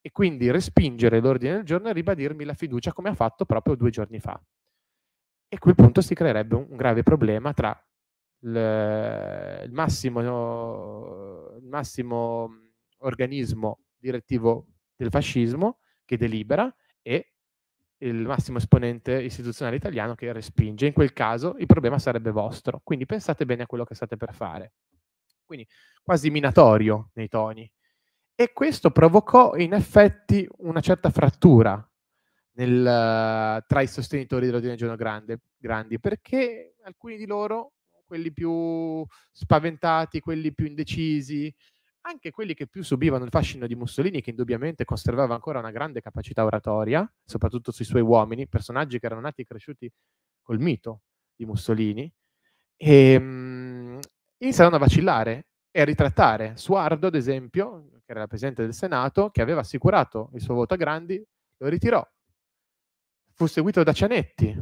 e quindi respingere l'ordine del giorno e ribadirmi la fiducia come ha fatto proprio due giorni fa. E a quel punto si creerebbe un grave problema tra il massimo, il massimo organismo direttivo del fascismo che delibera e il massimo esponente istituzionale italiano che respinge. In quel caso il problema sarebbe vostro. Quindi pensate bene a quello che state per fare. Quindi quasi minatorio nei toni. E questo provocò in effetti una certa frattura nel, tra i sostenitori dell'ordine Giorno Grande, Grandi, perché alcuni di loro quelli più spaventati, quelli più indecisi, anche quelli che più subivano il fascino di Mussolini, che indubbiamente conservava ancora una grande capacità oratoria, soprattutto sui suoi uomini, personaggi che erano nati e cresciuti col mito di Mussolini, e, um, iniziarono a vacillare e a ritrattare Suardo, ad esempio, che era presidente del Senato, che aveva assicurato il suo voto a Grandi, lo ritirò. Fu seguito da Cianetti,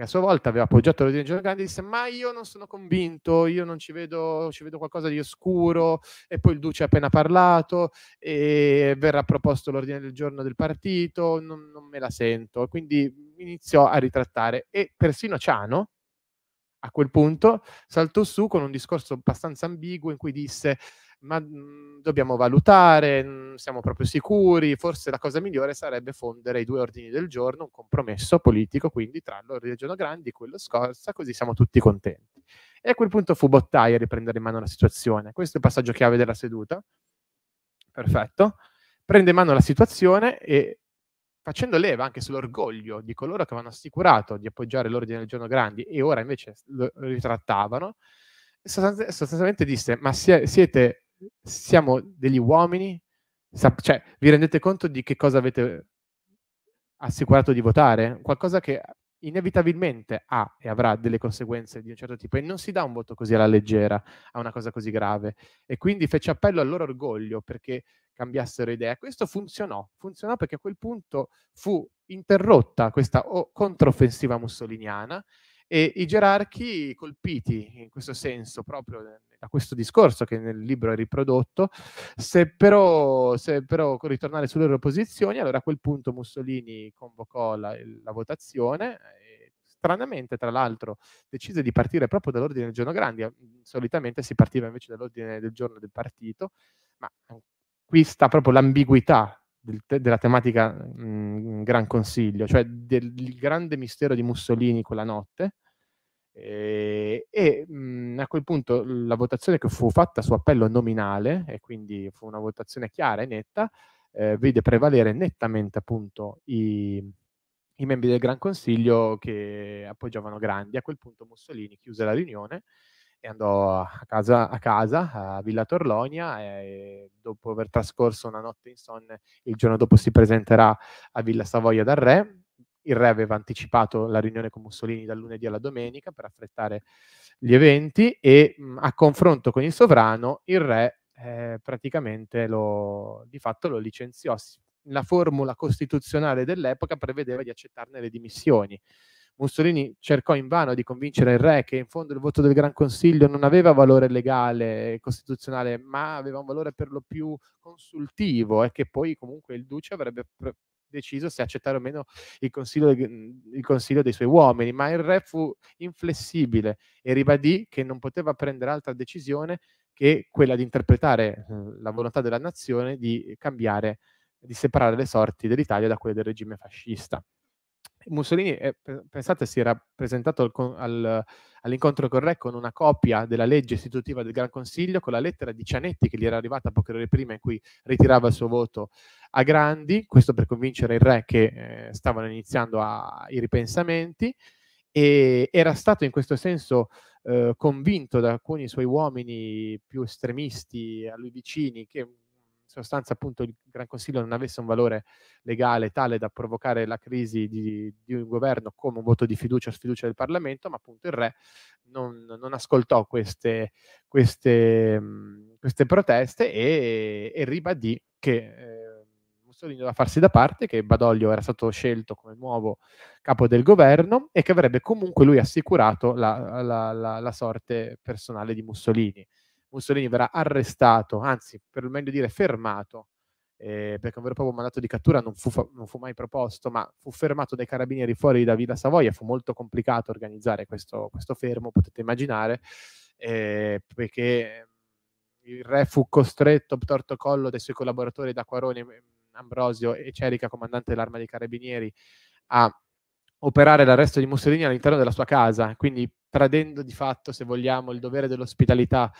che a sua volta aveva appoggiato l'ordine del giorno e disse ma io non sono convinto, io non ci vedo, ci vedo qualcosa di oscuro, e poi il Duce ha appena parlato, e verrà proposto l'ordine del giorno del partito, non, non me la sento. Quindi iniziò a ritrattare e persino Ciano, a quel punto, saltò su con un discorso abbastanza ambiguo in cui disse ma mm, dobbiamo valutare, mh, mm, siamo proprio sicuri, forse la cosa migliore sarebbe fondere i due ordini del giorno, un compromesso politico quindi tra l'ordine del giorno Grandi e quello Scorza, così siamo tutti contenti. E a quel punto fu Bottaia a riprendere in mano la situazione. Questo è il passaggio chiave della seduta. Perfetto. Prende in mano la situazione e facendo leva anche sull'orgoglio di coloro che avevano assicurato di appoggiare l'ordine del giorno Grandi e ora invece lo ritrattavano, sostanzialmente disse, ma siete siamo degli uomini, sap- cioè, vi rendete conto di che cosa avete assicurato di votare? Qualcosa che inevitabilmente ha e avrà delle conseguenze di un certo tipo e non si dà un voto così alla leggera a una cosa così grave e quindi fece appello al loro orgoglio perché cambiassero idea. Questo funzionò, funzionò perché a quel punto fu interrotta questa controffensiva mussoliniana e i gerarchi colpiti in questo senso proprio da questo discorso che nel libro è riprodotto, seppero, seppero ritornare sulle loro posizioni, allora a quel punto Mussolini convocò la, la votazione e stranamente tra l'altro decise di partire proprio dall'ordine del giorno Grandi, solitamente si partiva invece dall'ordine del giorno del partito, ma qui sta proprio l'ambiguità della tematica mh, mm, Gran Consiglio, cioè del grande mistero di Mussolini quella notte, Ehm, e, e mh, mhmm, a quel punto la votazione che fu fatta su appello nominale, e quindi fu una votazione chiara e netta, eh, vede prevalere nettamente appunto i, i membri del Gran Consiglio che appoggiavano Grandi. A quel punto Mussolini chiuse la riunione e andò a casa, a, casa, a Villa Torlonia e dopo aver trascorso una notte insonne il giorno dopo si presenterà a Villa Savoia dal Re il re aveva anticipato la riunione con Mussolini dal lunedì alla domenica per affrettare gli eventi e mh, mhmm, a confronto con il sovrano il re eh, praticamente lo, di fatto lo licenziò. La formula costituzionale dell'epoca prevedeva di accettarne le dimissioni. Mussolini cercò invano di convincere il re che in fondo il voto del Gran Consiglio non aveva valore legale e costituzionale, ma aveva un valore per lo più consultivo e che poi comunque il duce avrebbe deciso se accettare o meno il consiglio, mhmm, il consiglio dei suoi uomini, ma il re fu inflessibile e ribadì che non poteva prendere altra decisione che quella di interpretare ehm, la volontà della nazione di cambiare, di separare le sorti dell'Italia da quelle del regime fascista. Mussolini, eh, pensate, si era presentato al, al, all'incontro con Re con una copia della legge istitutiva del Gran Consiglio, con la lettera di Cianetti che gli era arrivata poche ore prima in cui ritirava il suo voto a Grandi, questo per convincere il Re che eh, stavano iniziando i ripensamenti, e era stato in questo senso eh, convinto da alcuni suoi uomini più estremisti a lui vicini, che sostanza appunto il Gran Consiglio non avesse un valore legale tale da provocare la crisi di, di un governo come un voto di fiducia o sfiducia del Parlamento, ma appunto il re non, non ascoltò queste, queste, queste proteste e, e, ribadì che eh, Mussolini doveva farsi da parte, che Badoglio era stato scelto come nuovo capo del governo e che avrebbe comunque lui assicurato la, la, la, la sorte personale di Mussolini Mussolini verrà arrestato, anzi per meglio dire fermato, eh, perché un vero e proprio mandato di cattura non fu, non fu, mai proposto, ma fu fermato dai carabinieri fuori da Villa Savoia, fu molto complicato organizzare questo, questo fermo, potete immaginare, eh, perché ehm, il re fu costretto, torto collo dai suoi collaboratori da Quaroni, ehm, Ambrosio e Cerica, comandante dell'arma dei carabinieri, a operare l'arresto di Mussolini all'interno della sua casa, quindi tradendo di fatto, se vogliamo, il dovere dell'ospitalità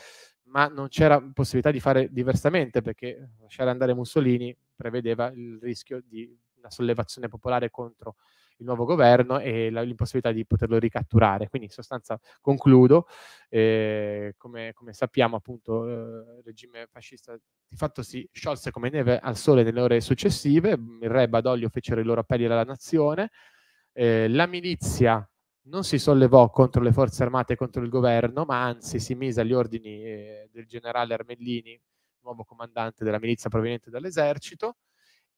ma non c'era possibilità di fare diversamente perché lasciare andare Mussolini prevedeva il rischio di una sollevazione popolare contro il nuovo governo e la, l'impossibilità di poterlo ricatturare. Quindi in sostanza concludo, eh, come, come, sappiamo appunto eh, il regime fascista di fatto si sciolse come neve al sole nelle ore successive, il re e Badoglio fecero i loro appelli alla nazione, eh, la milizia non si sollevò contro le forze armate e contro il governo, ma anzi si mise agli ordini eh, del generale Armellini, nuovo comandante della milizia proveniente dall'esercito,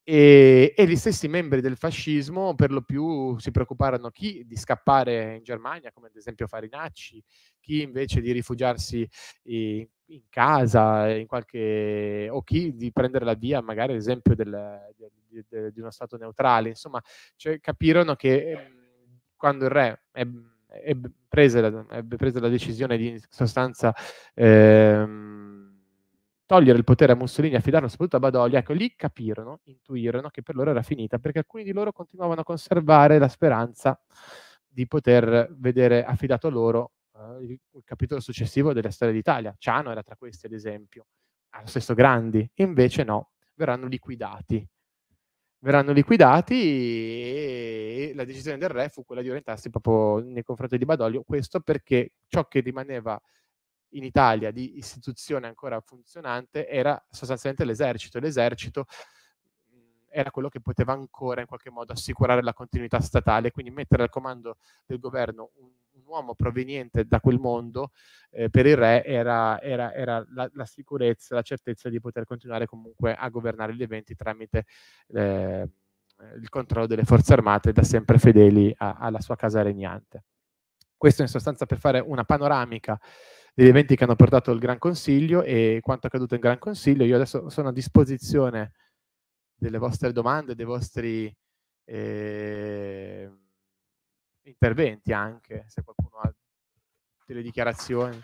e, e, gli stessi membri del fascismo per lo più si preoccuparono chi di scappare in Germania, come ad esempio Farinacci, chi invece di rifugiarsi eh, in casa in qualche, o chi di prendere la via magari ad esempio del, di, di, di, uno stato neutrale. Insomma, cioè, capirono che... Eh, quando il re ebbe, ebbe, prese, la, ebbe preso la decisione di in sostanza ehm, togliere il potere a Mussolini e affidarlo soprattutto a Badoglia, ecco lì capirono, intuirono che per loro era finita, perché alcuni di loro continuavano a conservare la speranza di poter vedere affidato loro eh, il, il capitolo successivo della storia d'Italia. Ciano era tra questi, ad esempio, allo stesso Grandi, invece no, verranno liquidati verranno liquidati e la decisione del re fu quella di orientarsi proprio nei confronti di Badoglio, questo perché ciò che rimaneva in Italia di istituzione ancora funzionante era sostanzialmente l'esercito, l'esercito mm, era quello che poteva ancora in qualche modo assicurare la continuità statale, quindi mettere al comando del governo un uomo proveniente da quel mondo eh, per il re era, era, era la, la, sicurezza, la certezza di poter continuare comunque a governare gli eventi tramite eh, il controllo delle forze armate da sempre fedeli a, alla sua casa regnante. Questo in sostanza per fare una panoramica degli eventi che hanno portato il Gran Consiglio e quanto accaduto in Gran Consiglio. Io adesso sono a disposizione delle vostre domande, dei vostri... Eh, interventi anche, se qualcuno ha delle dichiarazioni.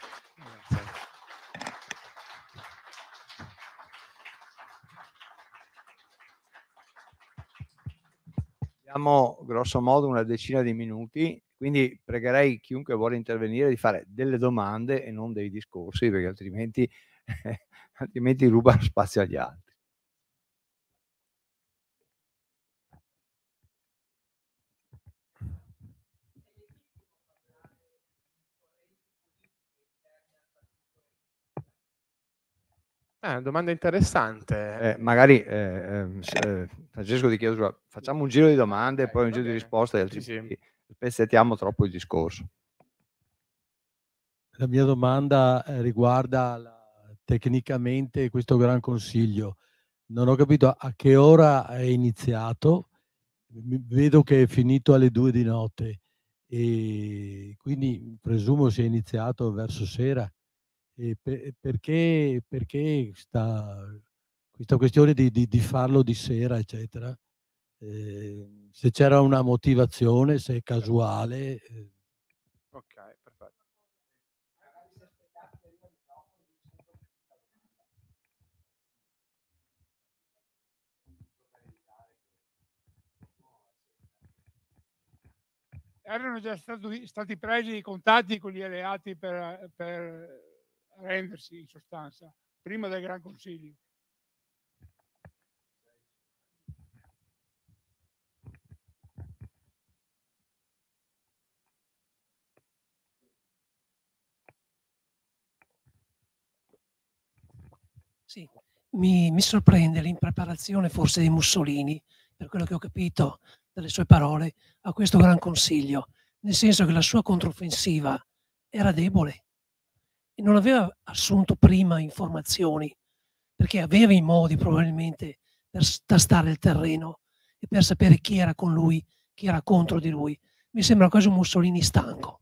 Abbiamo grosso modo una decina di minuti, quindi pregherei chiunque vuole intervenire di fare delle domande e non dei discorsi, perché altrimenti, altrimenti ruba spazio agli altri. Eh, domanda interessante. Eh, magari, eh, ehm, eh, Francesco, ti chiedo scusa, facciamo un giro di domande e poi un giro di risposte, altrimenti sì, sì. troppo il discorso. La mia domanda eh, riguarda la, tecnicamente questo Gran Consiglio. Non ho capito a che ora è iniziato, vedo che è finito alle due di notte e quindi presumo sia iniziato verso sera e per, perché, perché sta, questa questione di, di, di, farlo di sera, eccetera? Eh, se c'era una motivazione, se è certo. casuale. Eh. Erano già stati, stati presi i contatti con gli alleati per, per rendersi in sostanza prima del Gran Consiglio. Sì, mi, mi sorprende l'impreparazione forse di Mussolini, per quello che ho capito dalle sue parole, a questo Gran Consiglio, nel senso che la sua controffensiva era debole, e non aveva assunto prima informazioni, perché aveva i modi probabilmente per tastare il terreno e per sapere chi era con lui, chi era contro di lui. Mi sembra quasi un Mussolini stanco,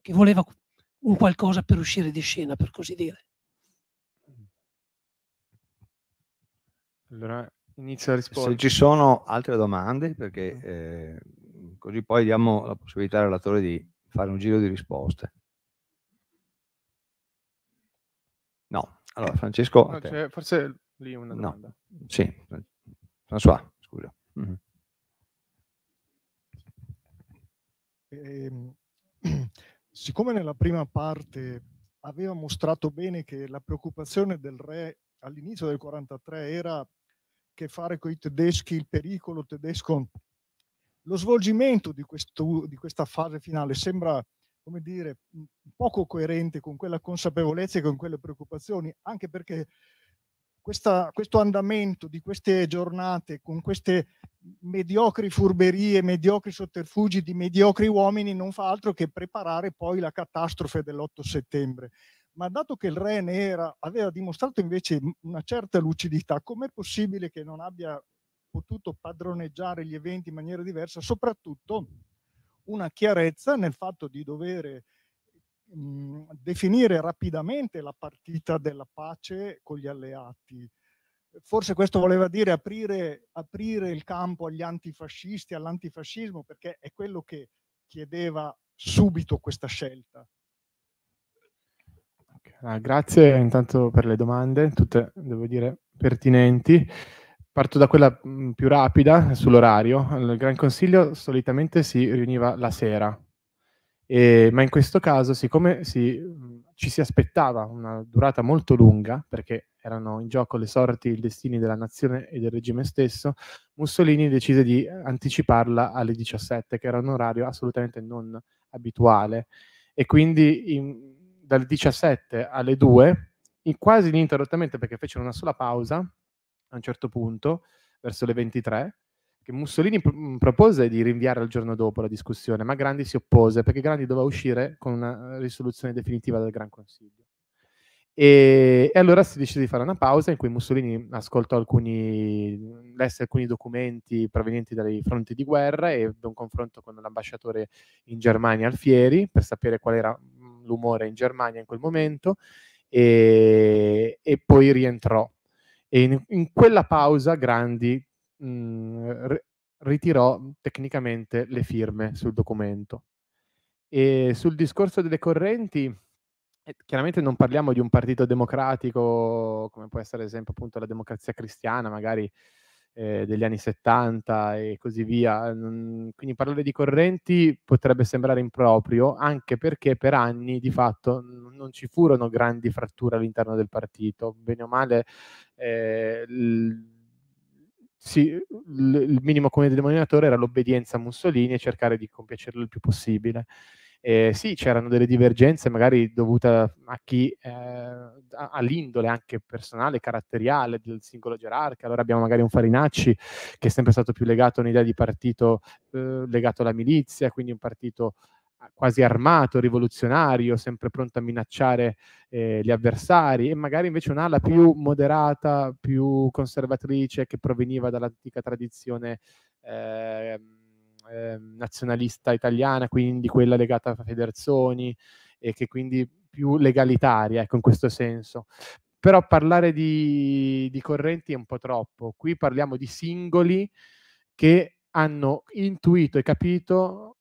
che voleva un qualcosa per uscire di scena, per così dire. Allora inizia a rispondere. Se ci sono altre domande, perché mm. eh, così poi diamo la possibilità al relatore di fare un giro di risposte. Allora, eh, Francesco. No, cioè, forse lì una domanda. No. Sì, François, scusa. Mm-hmm. Eh, siccome nella prima parte aveva mostrato bene che la preoccupazione del re all'inizio del 43 era che fare con i tedeschi il pericolo tedesco, lo svolgimento di, questo, di questa fase finale sembra come dire, poco coerente con quella consapevolezza e con quelle preoccupazioni, anche perché questa, questo andamento di queste giornate con queste mediocri furberie, mediocri sotterfugi di mediocri uomini non fa altro che preparare poi la catastrofe dell'8 settembre. Ma dato che il Ren era, aveva dimostrato invece una certa lucidità, com'è possibile che non abbia potuto padroneggiare gli eventi in maniera diversa, soprattutto una chiarezza nel fatto di dovere mh, mhmm, definire rapidamente la partita della pace con gli alleati. Forse questo voleva dire aprire, aprire il campo agli antifascisti, all'antifascismo, perché è quello che chiedeva subito questa scelta. Ah, grazie intanto per le domande, tutte devo dire pertinenti. Parto da quella mm, più rapida sull'orario. Il Gran Consiglio solitamente si riuniva la sera, e, ma in questo caso, siccome si, mm, ci si aspettava una durata molto lunga, perché erano in gioco le sorti, i destini della nazione e del regime stesso, Mussolini decise di anticiparla alle 17, che era un orario assolutamente non abituale. E quindi in, dalle 17 alle 2, in, quasi ininterrottamente perché fecero una sola pausa, a un certo punto, verso le 23, che Mussolini pr- mm, propose di rinviare il giorno dopo la discussione, ma Grandi si oppose perché Grandi doveva uscire con una eh, risoluzione definitiva del Gran Consiglio. E, e, allora si decise di fare una pausa in cui Mussolini ascoltò alcuni, mm, lesse alcuni documenti provenienti dai fronti di guerra e ebbe un confronto con l'ambasciatore in Germania Alfieri per sapere qual era mm, l'umore in Germania in quel momento e, e poi rientrò e in, in quella pausa Grandi mh, mm, ritirò tecnicamente le firme sul documento. E sul discorso delle correnti, eh, chiaramente non parliamo di un partito democratico come può essere ad esempio appunto la democrazia cristiana, magari eh, degli anni 70 e così via. Quindi parlare di correnti potrebbe sembrare improprio, anche perché per anni di fatto non ci furono grandi fratture all'interno del partito. Bene o male, eh, l- sì, l- il minimo comune denominatore era l'obbedienza a Mussolini e cercare di compiacerlo il più possibile eh, sì, c'erano delle divergenze magari dovute a chi, eh, all'indole anche personale, caratteriale del singolo gerarca. Allora abbiamo magari un Farinacci che è sempre stato più legato a un'idea di partito eh, legato alla milizia, quindi un partito eh, quasi armato, rivoluzionario, sempre pronto a minacciare eh, gli avversari, e magari invece un'ala più moderata, più conservatrice, che proveniva dall'antica tradizione. Eh, Ehm, nazionalista italiana, quindi quella legata a Federzoni e che quindi più legalitaria, ecco, in questo senso. Però parlare di, di correnti è un po' troppo. Qui parliamo di singoli che hanno intuito e capito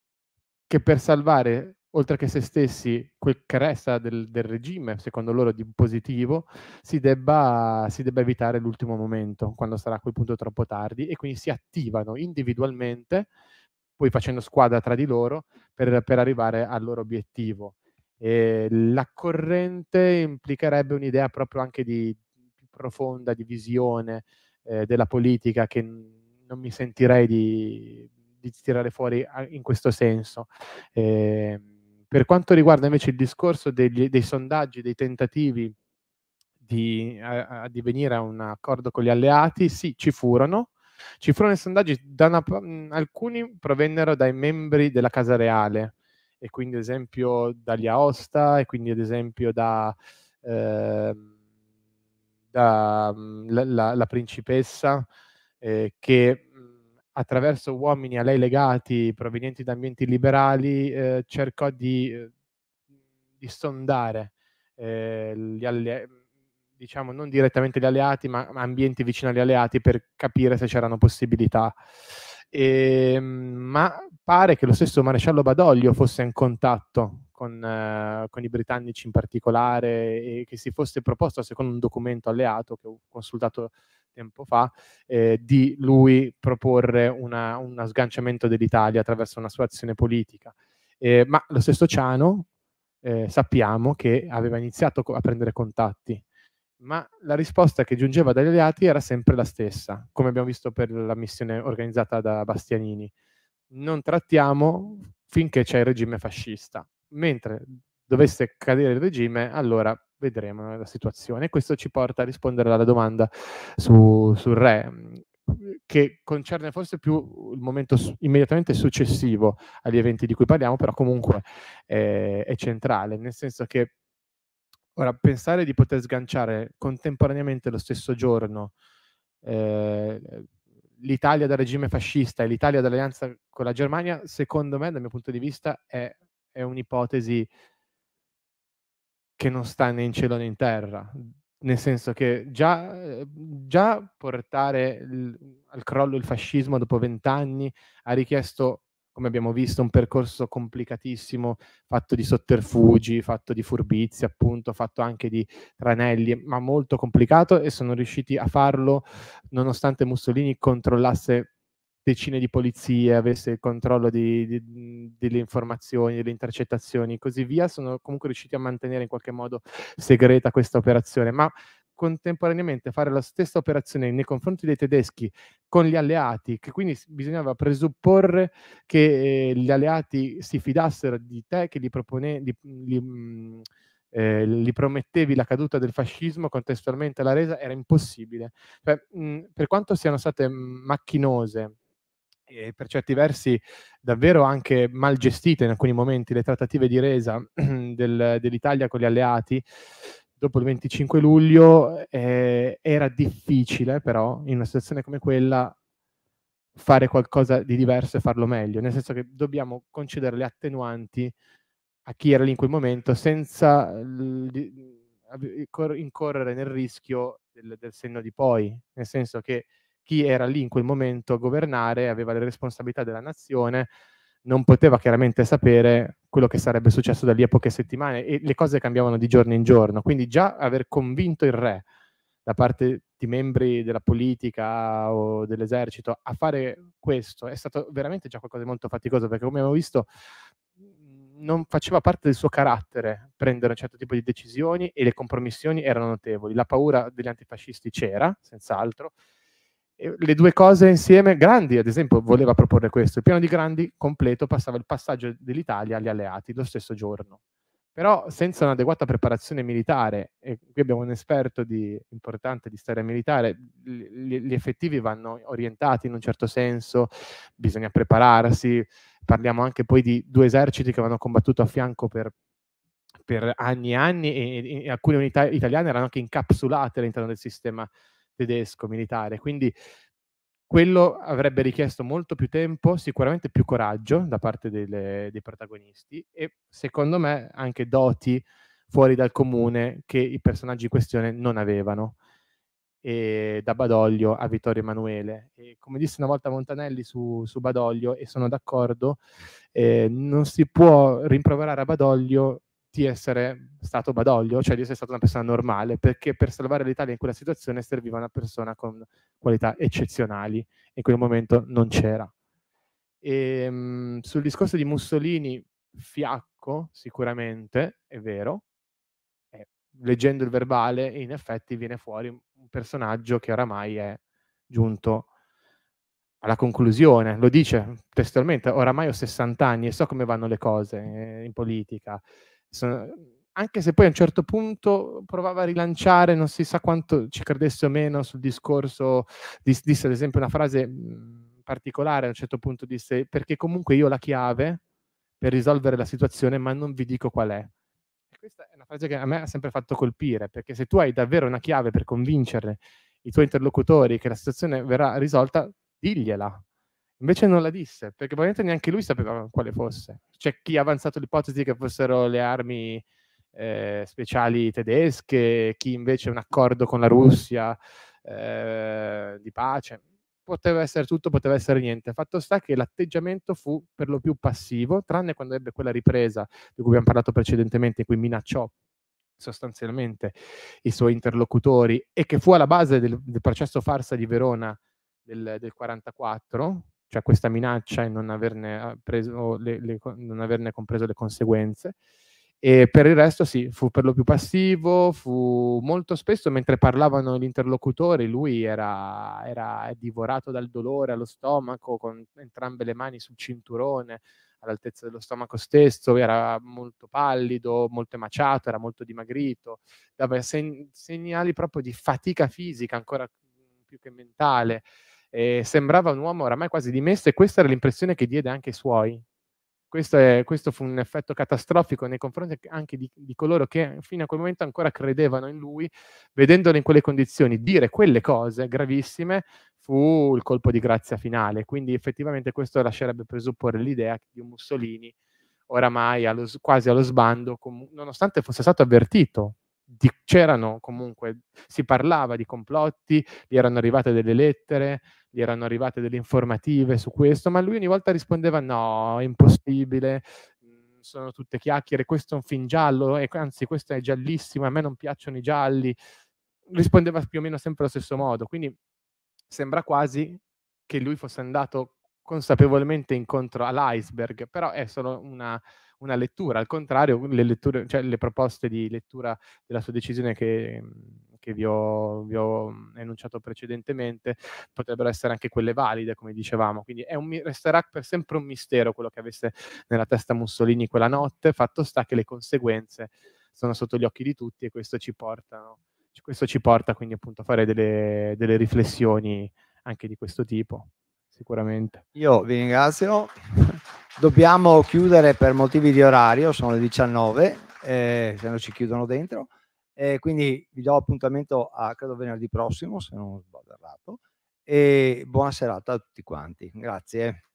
che per salvare oltre che se stessi, quel che resta del, del, regime, secondo loro di positivo, si debba, si debba, evitare l'ultimo momento, quando sarà a quel punto troppo tardi, e quindi si attivano individualmente poi facendo squadra tra di loro per, per arrivare al loro obiettivo. E la corrente implicherebbe un'idea proprio anche di più profonda, di visione eh, della politica che non mi sentirei di, di tirare fuori in questo senso. Eh, per quanto riguarda invece il discorso degli, dei sondaggi, dei tentativi di, a, a, di venire a un accordo con gli alleati, sì, ci furono, ci furono i sondaggi una, mhmm, alcuni provennero dai membri della Casa Reale, e quindi ad esempio dagli Aosta, e quindi ad esempio da... Eh, la, la, la, principessa eh, che mhmm, attraverso uomini a lei legati provenienti da ambienti liberali eh, cercò di, eh, di sondare eh, gli, alle, diciamo, non direttamente gli alleati, ma ambienti vicini agli alleati per capire se c'erano possibilità. E, ehm, ma pare che lo stesso maresciallo Badoglio fosse in contatto con, eh, con, i britannici in particolare e che si fosse proposto, secondo un documento alleato che ho consultato tempo fa, eh, di lui proporre una, uno sganciamento dell'Italia attraverso una sua azione politica. Eh, ma lo stesso Ciano eh, sappiamo che aveva iniziato a prendere contatti ma la risposta che giungeva dagli alleati era sempre la stessa, come abbiamo visto per la missione organizzata da Bastianini. Non trattiamo finché c'è il regime fascista, mentre dovesse cadere il regime, allora vedremo la situazione. E questo ci porta a rispondere alla domanda su, sul re, che concerne forse più il momento immediatamente successivo agli eventi di cui parliamo, però comunque eh, è centrale, nel senso che Ora, pensare di poter sganciare contemporaneamente lo stesso giorno eh, l'Italia dal regime fascista e l'Italia dall'alleanza con la Germania, secondo me, dal mio punto di vista, è, è un'ipotesi che non sta né in cielo né in terra. Nel senso che già, eh, già portare il, al crollo il fascismo dopo vent'anni ha richiesto come abbiamo visto, un percorso complicatissimo, fatto di sotterfugi, fatto di furbizie, appunto, fatto anche di tranelli, ma molto complicato e sono riusciti a farlo nonostante Mussolini controllasse decine di polizie, avesse il controllo di, di, delle informazioni, delle intercettazioni e così via, sono comunque riusciti a mantenere in qualche modo segreta questa operazione. Ma contemporaneamente fare la stessa operazione nei confronti dei tedeschi con gli alleati, che quindi bisognava presupporre che eh, gli alleati si fidassero di te, che li, propone, gli, gli, mm, eh, gli promettevi la caduta del fascismo contestualmente alla resa, era impossibile. Cioè, mh, mm, per quanto siano state mm, macchinose e per certi versi davvero anche mal gestite in alcuni momenti le trattative di resa del, dell'Italia con gli alleati, dopo il 25 luglio eh, era difficile però in una situazione come quella fare qualcosa di diverso e farlo meglio, nel senso che dobbiamo concedere le attenuanti a chi era lì in quel momento senza incorrere nel rischio del, del senno di poi, nel senso che chi era lì in quel momento a governare aveva le responsabilità della nazione, non poteva chiaramente sapere quello che sarebbe successo da lì a poche settimane e le cose cambiavano di giorno in giorno. Quindi già aver convinto il re da parte di membri della politica o dell'esercito a fare questo è stato veramente già qualcosa di molto faticoso perché come abbiamo visto non faceva parte del suo carattere prendere un certo tipo di decisioni e le compromissioni erano notevoli. La paura degli antifascisti c'era, senz'altro, le due cose insieme, Grandi ad esempio voleva proporre questo, il piano di Grandi completo passava il passaggio dell'Italia agli alleati lo stesso giorno, però senza un'adeguata preparazione militare, e qui abbiamo un esperto di, importante di storia militare, gli, gli effettivi vanno orientati in un certo senso, bisogna prepararsi, parliamo anche poi di due eserciti che vanno combattuto a fianco per per anni e anni e, e, alcune unità italiane erano anche incapsulate all'interno del sistema tedesco militare. Quindi quello avrebbe richiesto molto più tempo, sicuramente più coraggio da parte delle, dei protagonisti e secondo me anche doti fuori dal comune che i personaggi in questione non avevano. E da Badoglio a Vittorio Emanuele. E come disse una volta Montanelli su, su Badoglio, e sono d'accordo, eh, non si può rimproverare a Badoglio di essere stato Badoglio, cioè di essere stata una persona normale, perché per salvare l'Italia in quella situazione serviva una persona con qualità eccezionali e in quel momento non c'era. E, ehm, mh, sul discorso di Mussolini, fiacco sicuramente, è vero, eh, leggendo il verbale in effetti viene fuori un personaggio che oramai è giunto alla conclusione, lo dice testualmente, oramai ho 60 anni e so come vanno le cose eh, in politica, anche se poi a un certo punto provava a rilanciare, non si sa quanto ci credesse o meno sul discorso, disse ad esempio una frase mm, particolare, a un certo punto disse perché comunque io ho la chiave per risolvere la situazione ma non vi dico qual è. E questa è una frase che a me ha sempre fatto colpire, perché se tu hai davvero una chiave per convincere i tuoi interlocutori che la situazione verrà risolta, digliela, Invece non la disse, perché probabilmente neanche lui sapeva quale fosse. C'è cioè, chi ha avanzato l'ipotesi che fossero le armi eh, speciali tedesche, chi invece un accordo con la Russia eh, di pace. Poteva essere tutto, poteva essere niente. Fatto sta che l'atteggiamento fu per lo più passivo, tranne quando ebbe quella ripresa di cui abbiamo parlato precedentemente, in cui minacciò sostanzialmente i suoi interlocutori e che fu alla base del, del processo farsa di Verona del, del 44, cioè questa minaccia e non averne, ah, le, le, non averne compreso le conseguenze. E per il resto sì, fu per lo più passivo, fu molto spesso mentre parlavano gli interlocutori, lui era, era divorato dal dolore allo stomaco, con entrambe le mani sul cinturone, all'altezza dello stomaco stesso, era molto pallido, molto emaciato, era molto dimagrito, dava segnali proprio di fatica fisica ancora più che mentale. E sembrava un uomo oramai quasi dimesso e questa era l'impressione che diede anche ai suoi. Questo, è, questo fu un effetto catastrofico nei confronti anche di, di, coloro che fino a quel momento ancora credevano in lui, vedendolo in quelle condizioni. Dire quelle cose gravissime fu il colpo di grazia finale, quindi effettivamente questo lascerebbe presupporre l'idea di un Mussolini oramai allo, quasi allo sbando, com- nonostante fosse stato avvertito di, c'erano comunque, si parlava di complotti, gli erano arrivate delle lettere, gli erano arrivate delle informative su questo, ma lui ogni volta rispondeva no, è impossibile, mm, sono tutte chiacchiere, questo è un film giallo, e, anzi questo è giallissimo, a me non piacciono i gialli, rispondeva più o meno sempre allo stesso modo, quindi sembra quasi che lui fosse andato consapevolmente incontro all'iceberg, però è solo una, una lettura, al contrario le, letture, cioè le proposte di lettura della sua decisione che, che vi, ho, vi, ho, enunciato precedentemente potrebbero essere anche quelle valide, come dicevamo. Quindi un, resterà per sempre un mistero quello che avesse nella testa Mussolini quella notte, fatto sta che le conseguenze sono sotto gli occhi di tutti e questo ci, portano, questo ci porta quindi appunto a fare delle, delle riflessioni anche di questo tipo, sicuramente. Io vi ringrazio. Dobbiamo chiudere per motivi di orario, sono le 19, eh, se no ci chiudono dentro. Eh, quindi vi do appuntamento a credo venerdì prossimo, se non sbaglio errato. E buona serata a tutti quanti. Grazie.